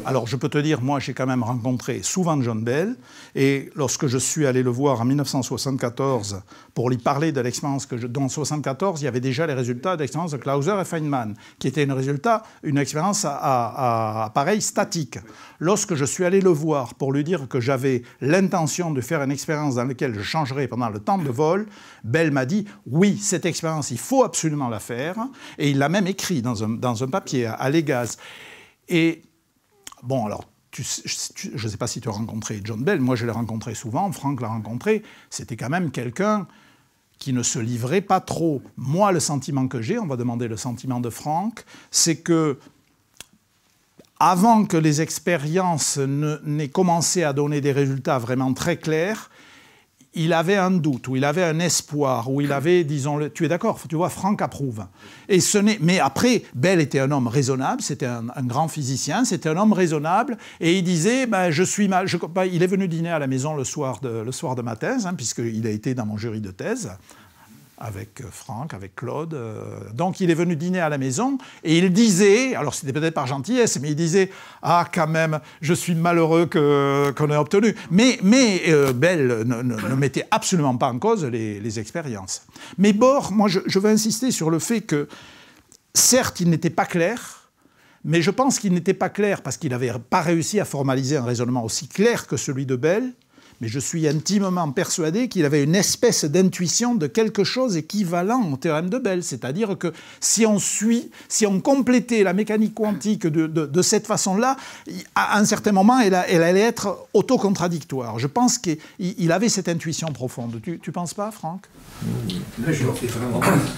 alors je peux te dire, moi j'ai quand même rencontré souvent John Bell, et lorsque je suis allé le voir en 1974 pour lui parler de l'expérience que je... Dans 1974, il y avait déjà les résultats de l'expérience de Clauser et Feynman, qui était une, résultat, une expérience à, appareil statique. Lorsque je suis allé le voir pour lui dire que j'avais l'intention de faire une expérience dans laquelle je changerais pendant le temps de vol, Bell m'a dit, oui, cette expérience, il faut absolument la faire, et il l'a même écrit dans un, papier à, à Et Bon, alors, je ne sais pas si tu as rencontré John Bell, moi je l'ai rencontré souvent, Franck l'a rencontré, c'était quand même quelqu'un qui ne se livrait pas trop. Moi, le sentiment que j'ai, on va demander le sentiment de Franck, c'est que avant que les expériences n'aient commencé à donner des résultats vraiment très clairs, il avait un doute, ou il avait un espoir, ou il avait, disons tu es d'accord, tu vois, Franck approuve. Et ce n'est, mais après, Bell était un homme raisonnable, c'était un, grand physicien, c'était un homme raisonnable, et il disait, ben, je suis mal, je... Ben, il est venu dîner à la maison le soir de, le soir de ma thèse, hein, puisqu'il a été dans mon jury de thèse avec euh, Franck, avec Claude. Euh, donc il est venu dîner à la maison et il disait, alors c'était peut-être par gentillesse, mais il disait Ah, quand même, je suis malheureux qu'on ait obtenu. Mais, mais euh, Bell ne, mettait absolument pas en cause les, expériences. Mais Bohr, moi je veux insister sur le fait que, certes, il n'était pas clair, mais je pense qu'il n'était pas clair parce qu'il n'avait pas réussi à formaliser un raisonnement aussi clair que celui de Bell mais je suis intimement persuadé qu'il avait une espèce d'intuition de quelque chose équivalent au théorème de Bell. C'est-à-dire que si on suit, si on complétait la mécanique quantique de, cette façon-là, à un certain moment, elle, elle allait être autocontradictoire. Je pense qu'il avait cette intuition profonde. Tu, tu penses pas, Franck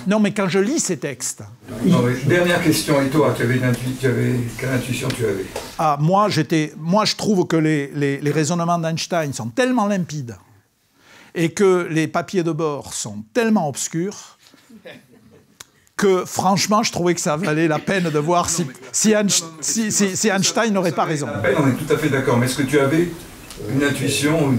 Non, mais quand je lis ces textes. dernière question, et toi, quelle intuition tu avais ah, moi, j'étais, moi, je trouve que les, les raisonnements d'Einstein sont tellement tellement limpide et que les papiers de bord sont tellement obscurs que franchement, je trouvais que ça valait la peine de voir si, si, Einstein n'aurait pas raison. on est tout à fait d'accord, mais est-ce que tu avais une intuition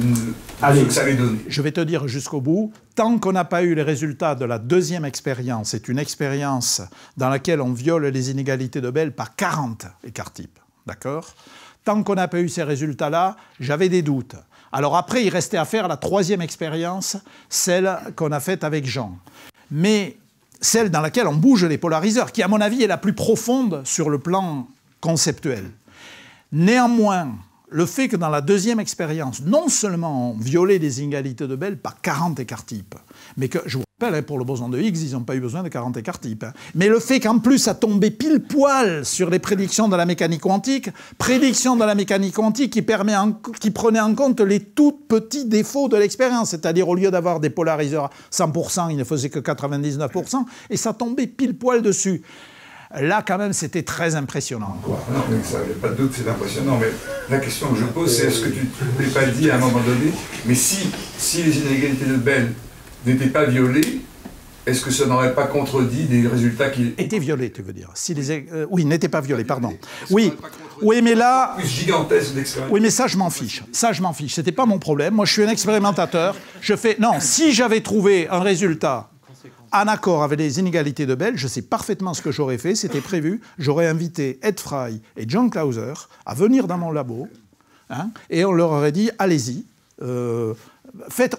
que ça allait donner Je vais te dire jusqu'au bout, tant qu'on n'a pas eu les résultats de la deuxième expérience, c'est une expérience dans laquelle on viole les inégalités de Bell par 40 écart types, d'accord Tant qu'on n'a pas eu ces résultats-là, j'avais des doutes. Alors après, il restait à faire la troisième expérience, celle qu'on a faite avec Jean. Mais celle dans laquelle on bouge les polariseurs, qui à mon avis est la plus profonde sur le plan conceptuel. Néanmoins, le fait que dans la deuxième expérience, non seulement on violait les inégalités de Bell par 40 écarts types, mais que, je Hein, pour le boson de Higgs, ils n'ont pas eu besoin de 40 écarts-types. Hein. Mais le fait qu'en plus ça tombait pile poil sur les prédictions de la mécanique quantique, prédictions de la mécanique quantique qui, permet en, prenait en compte les tout petits défauts de l'expérience, c'est-à-dire au lieu d'avoir des polariseurs 100%, il ne faisaient que 99%, et ça tombait pile poil dessus. Là, quand même, c'était très impressionnant. Quoi. Ah, non, mais ça, pas de doute, c'est impressionnant. Mais la question que je pose, c'est est-ce que tu ne t'es pas dit à un moment donné, mais si, si les inégalités de Bell n'était pas violé, est-ce que ça n'aurait pas contredit des résultats qui... Étaient violés, tu veux dire si euh, oui, n'était pas violés, pardon. Oui, oui, mais là... oui, mais ça, je m'en fiche. Ça, je m'en fiche. C'était pas mon problème. Moi, je suis un expérimentateur. Je fais... Non, si j'avais trouvé un résultat en accord avec les inégalités de Bell, je sais parfaitement ce que j'aurais fait. C'était prévu. J'aurais invité Ed Fry et John Clauser à venir dans mon labo. Hein, et on leur aurait dit, allez-y. Euh,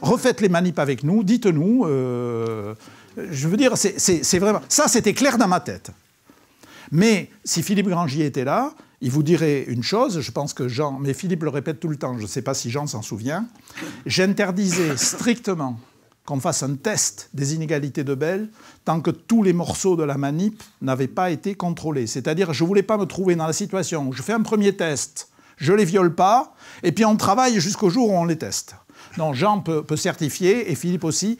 refaites les manips avec nous, dites-nous. Euh, je veux dire, c'est vraiment. Ça, c'était clair dans ma tête. Mais si Philippe Grangier était là, il vous dirait une chose, je pense que Jean, mais Philippe le répète tout le temps, je ne sais pas si Jean s'en souvient, j'interdisais strictement qu'on fasse un test des inégalités de Bell tant que tous les morceaux de la manip n'avaient pas été contrôlés. C'est-à-dire, je ne voulais pas me trouver dans la situation où je fais un premier test, je ne les viole pas, et puis on travaille jusqu'au jour où on les teste. Non, Jean peut, certifier, et Philippe aussi,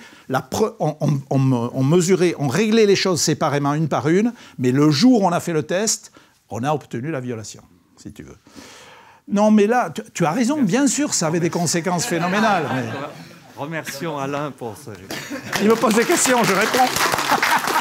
on, on, mesurait, on réglait les choses séparément une par une, mais le jour où on a fait le test, on a obtenu la violation, si tu veux. Non, mais là, tu, as raison, bien sûr, ça avait des conséquences phénoménales. Remercions Alain pour ce. Il me pose des questions, je réponds.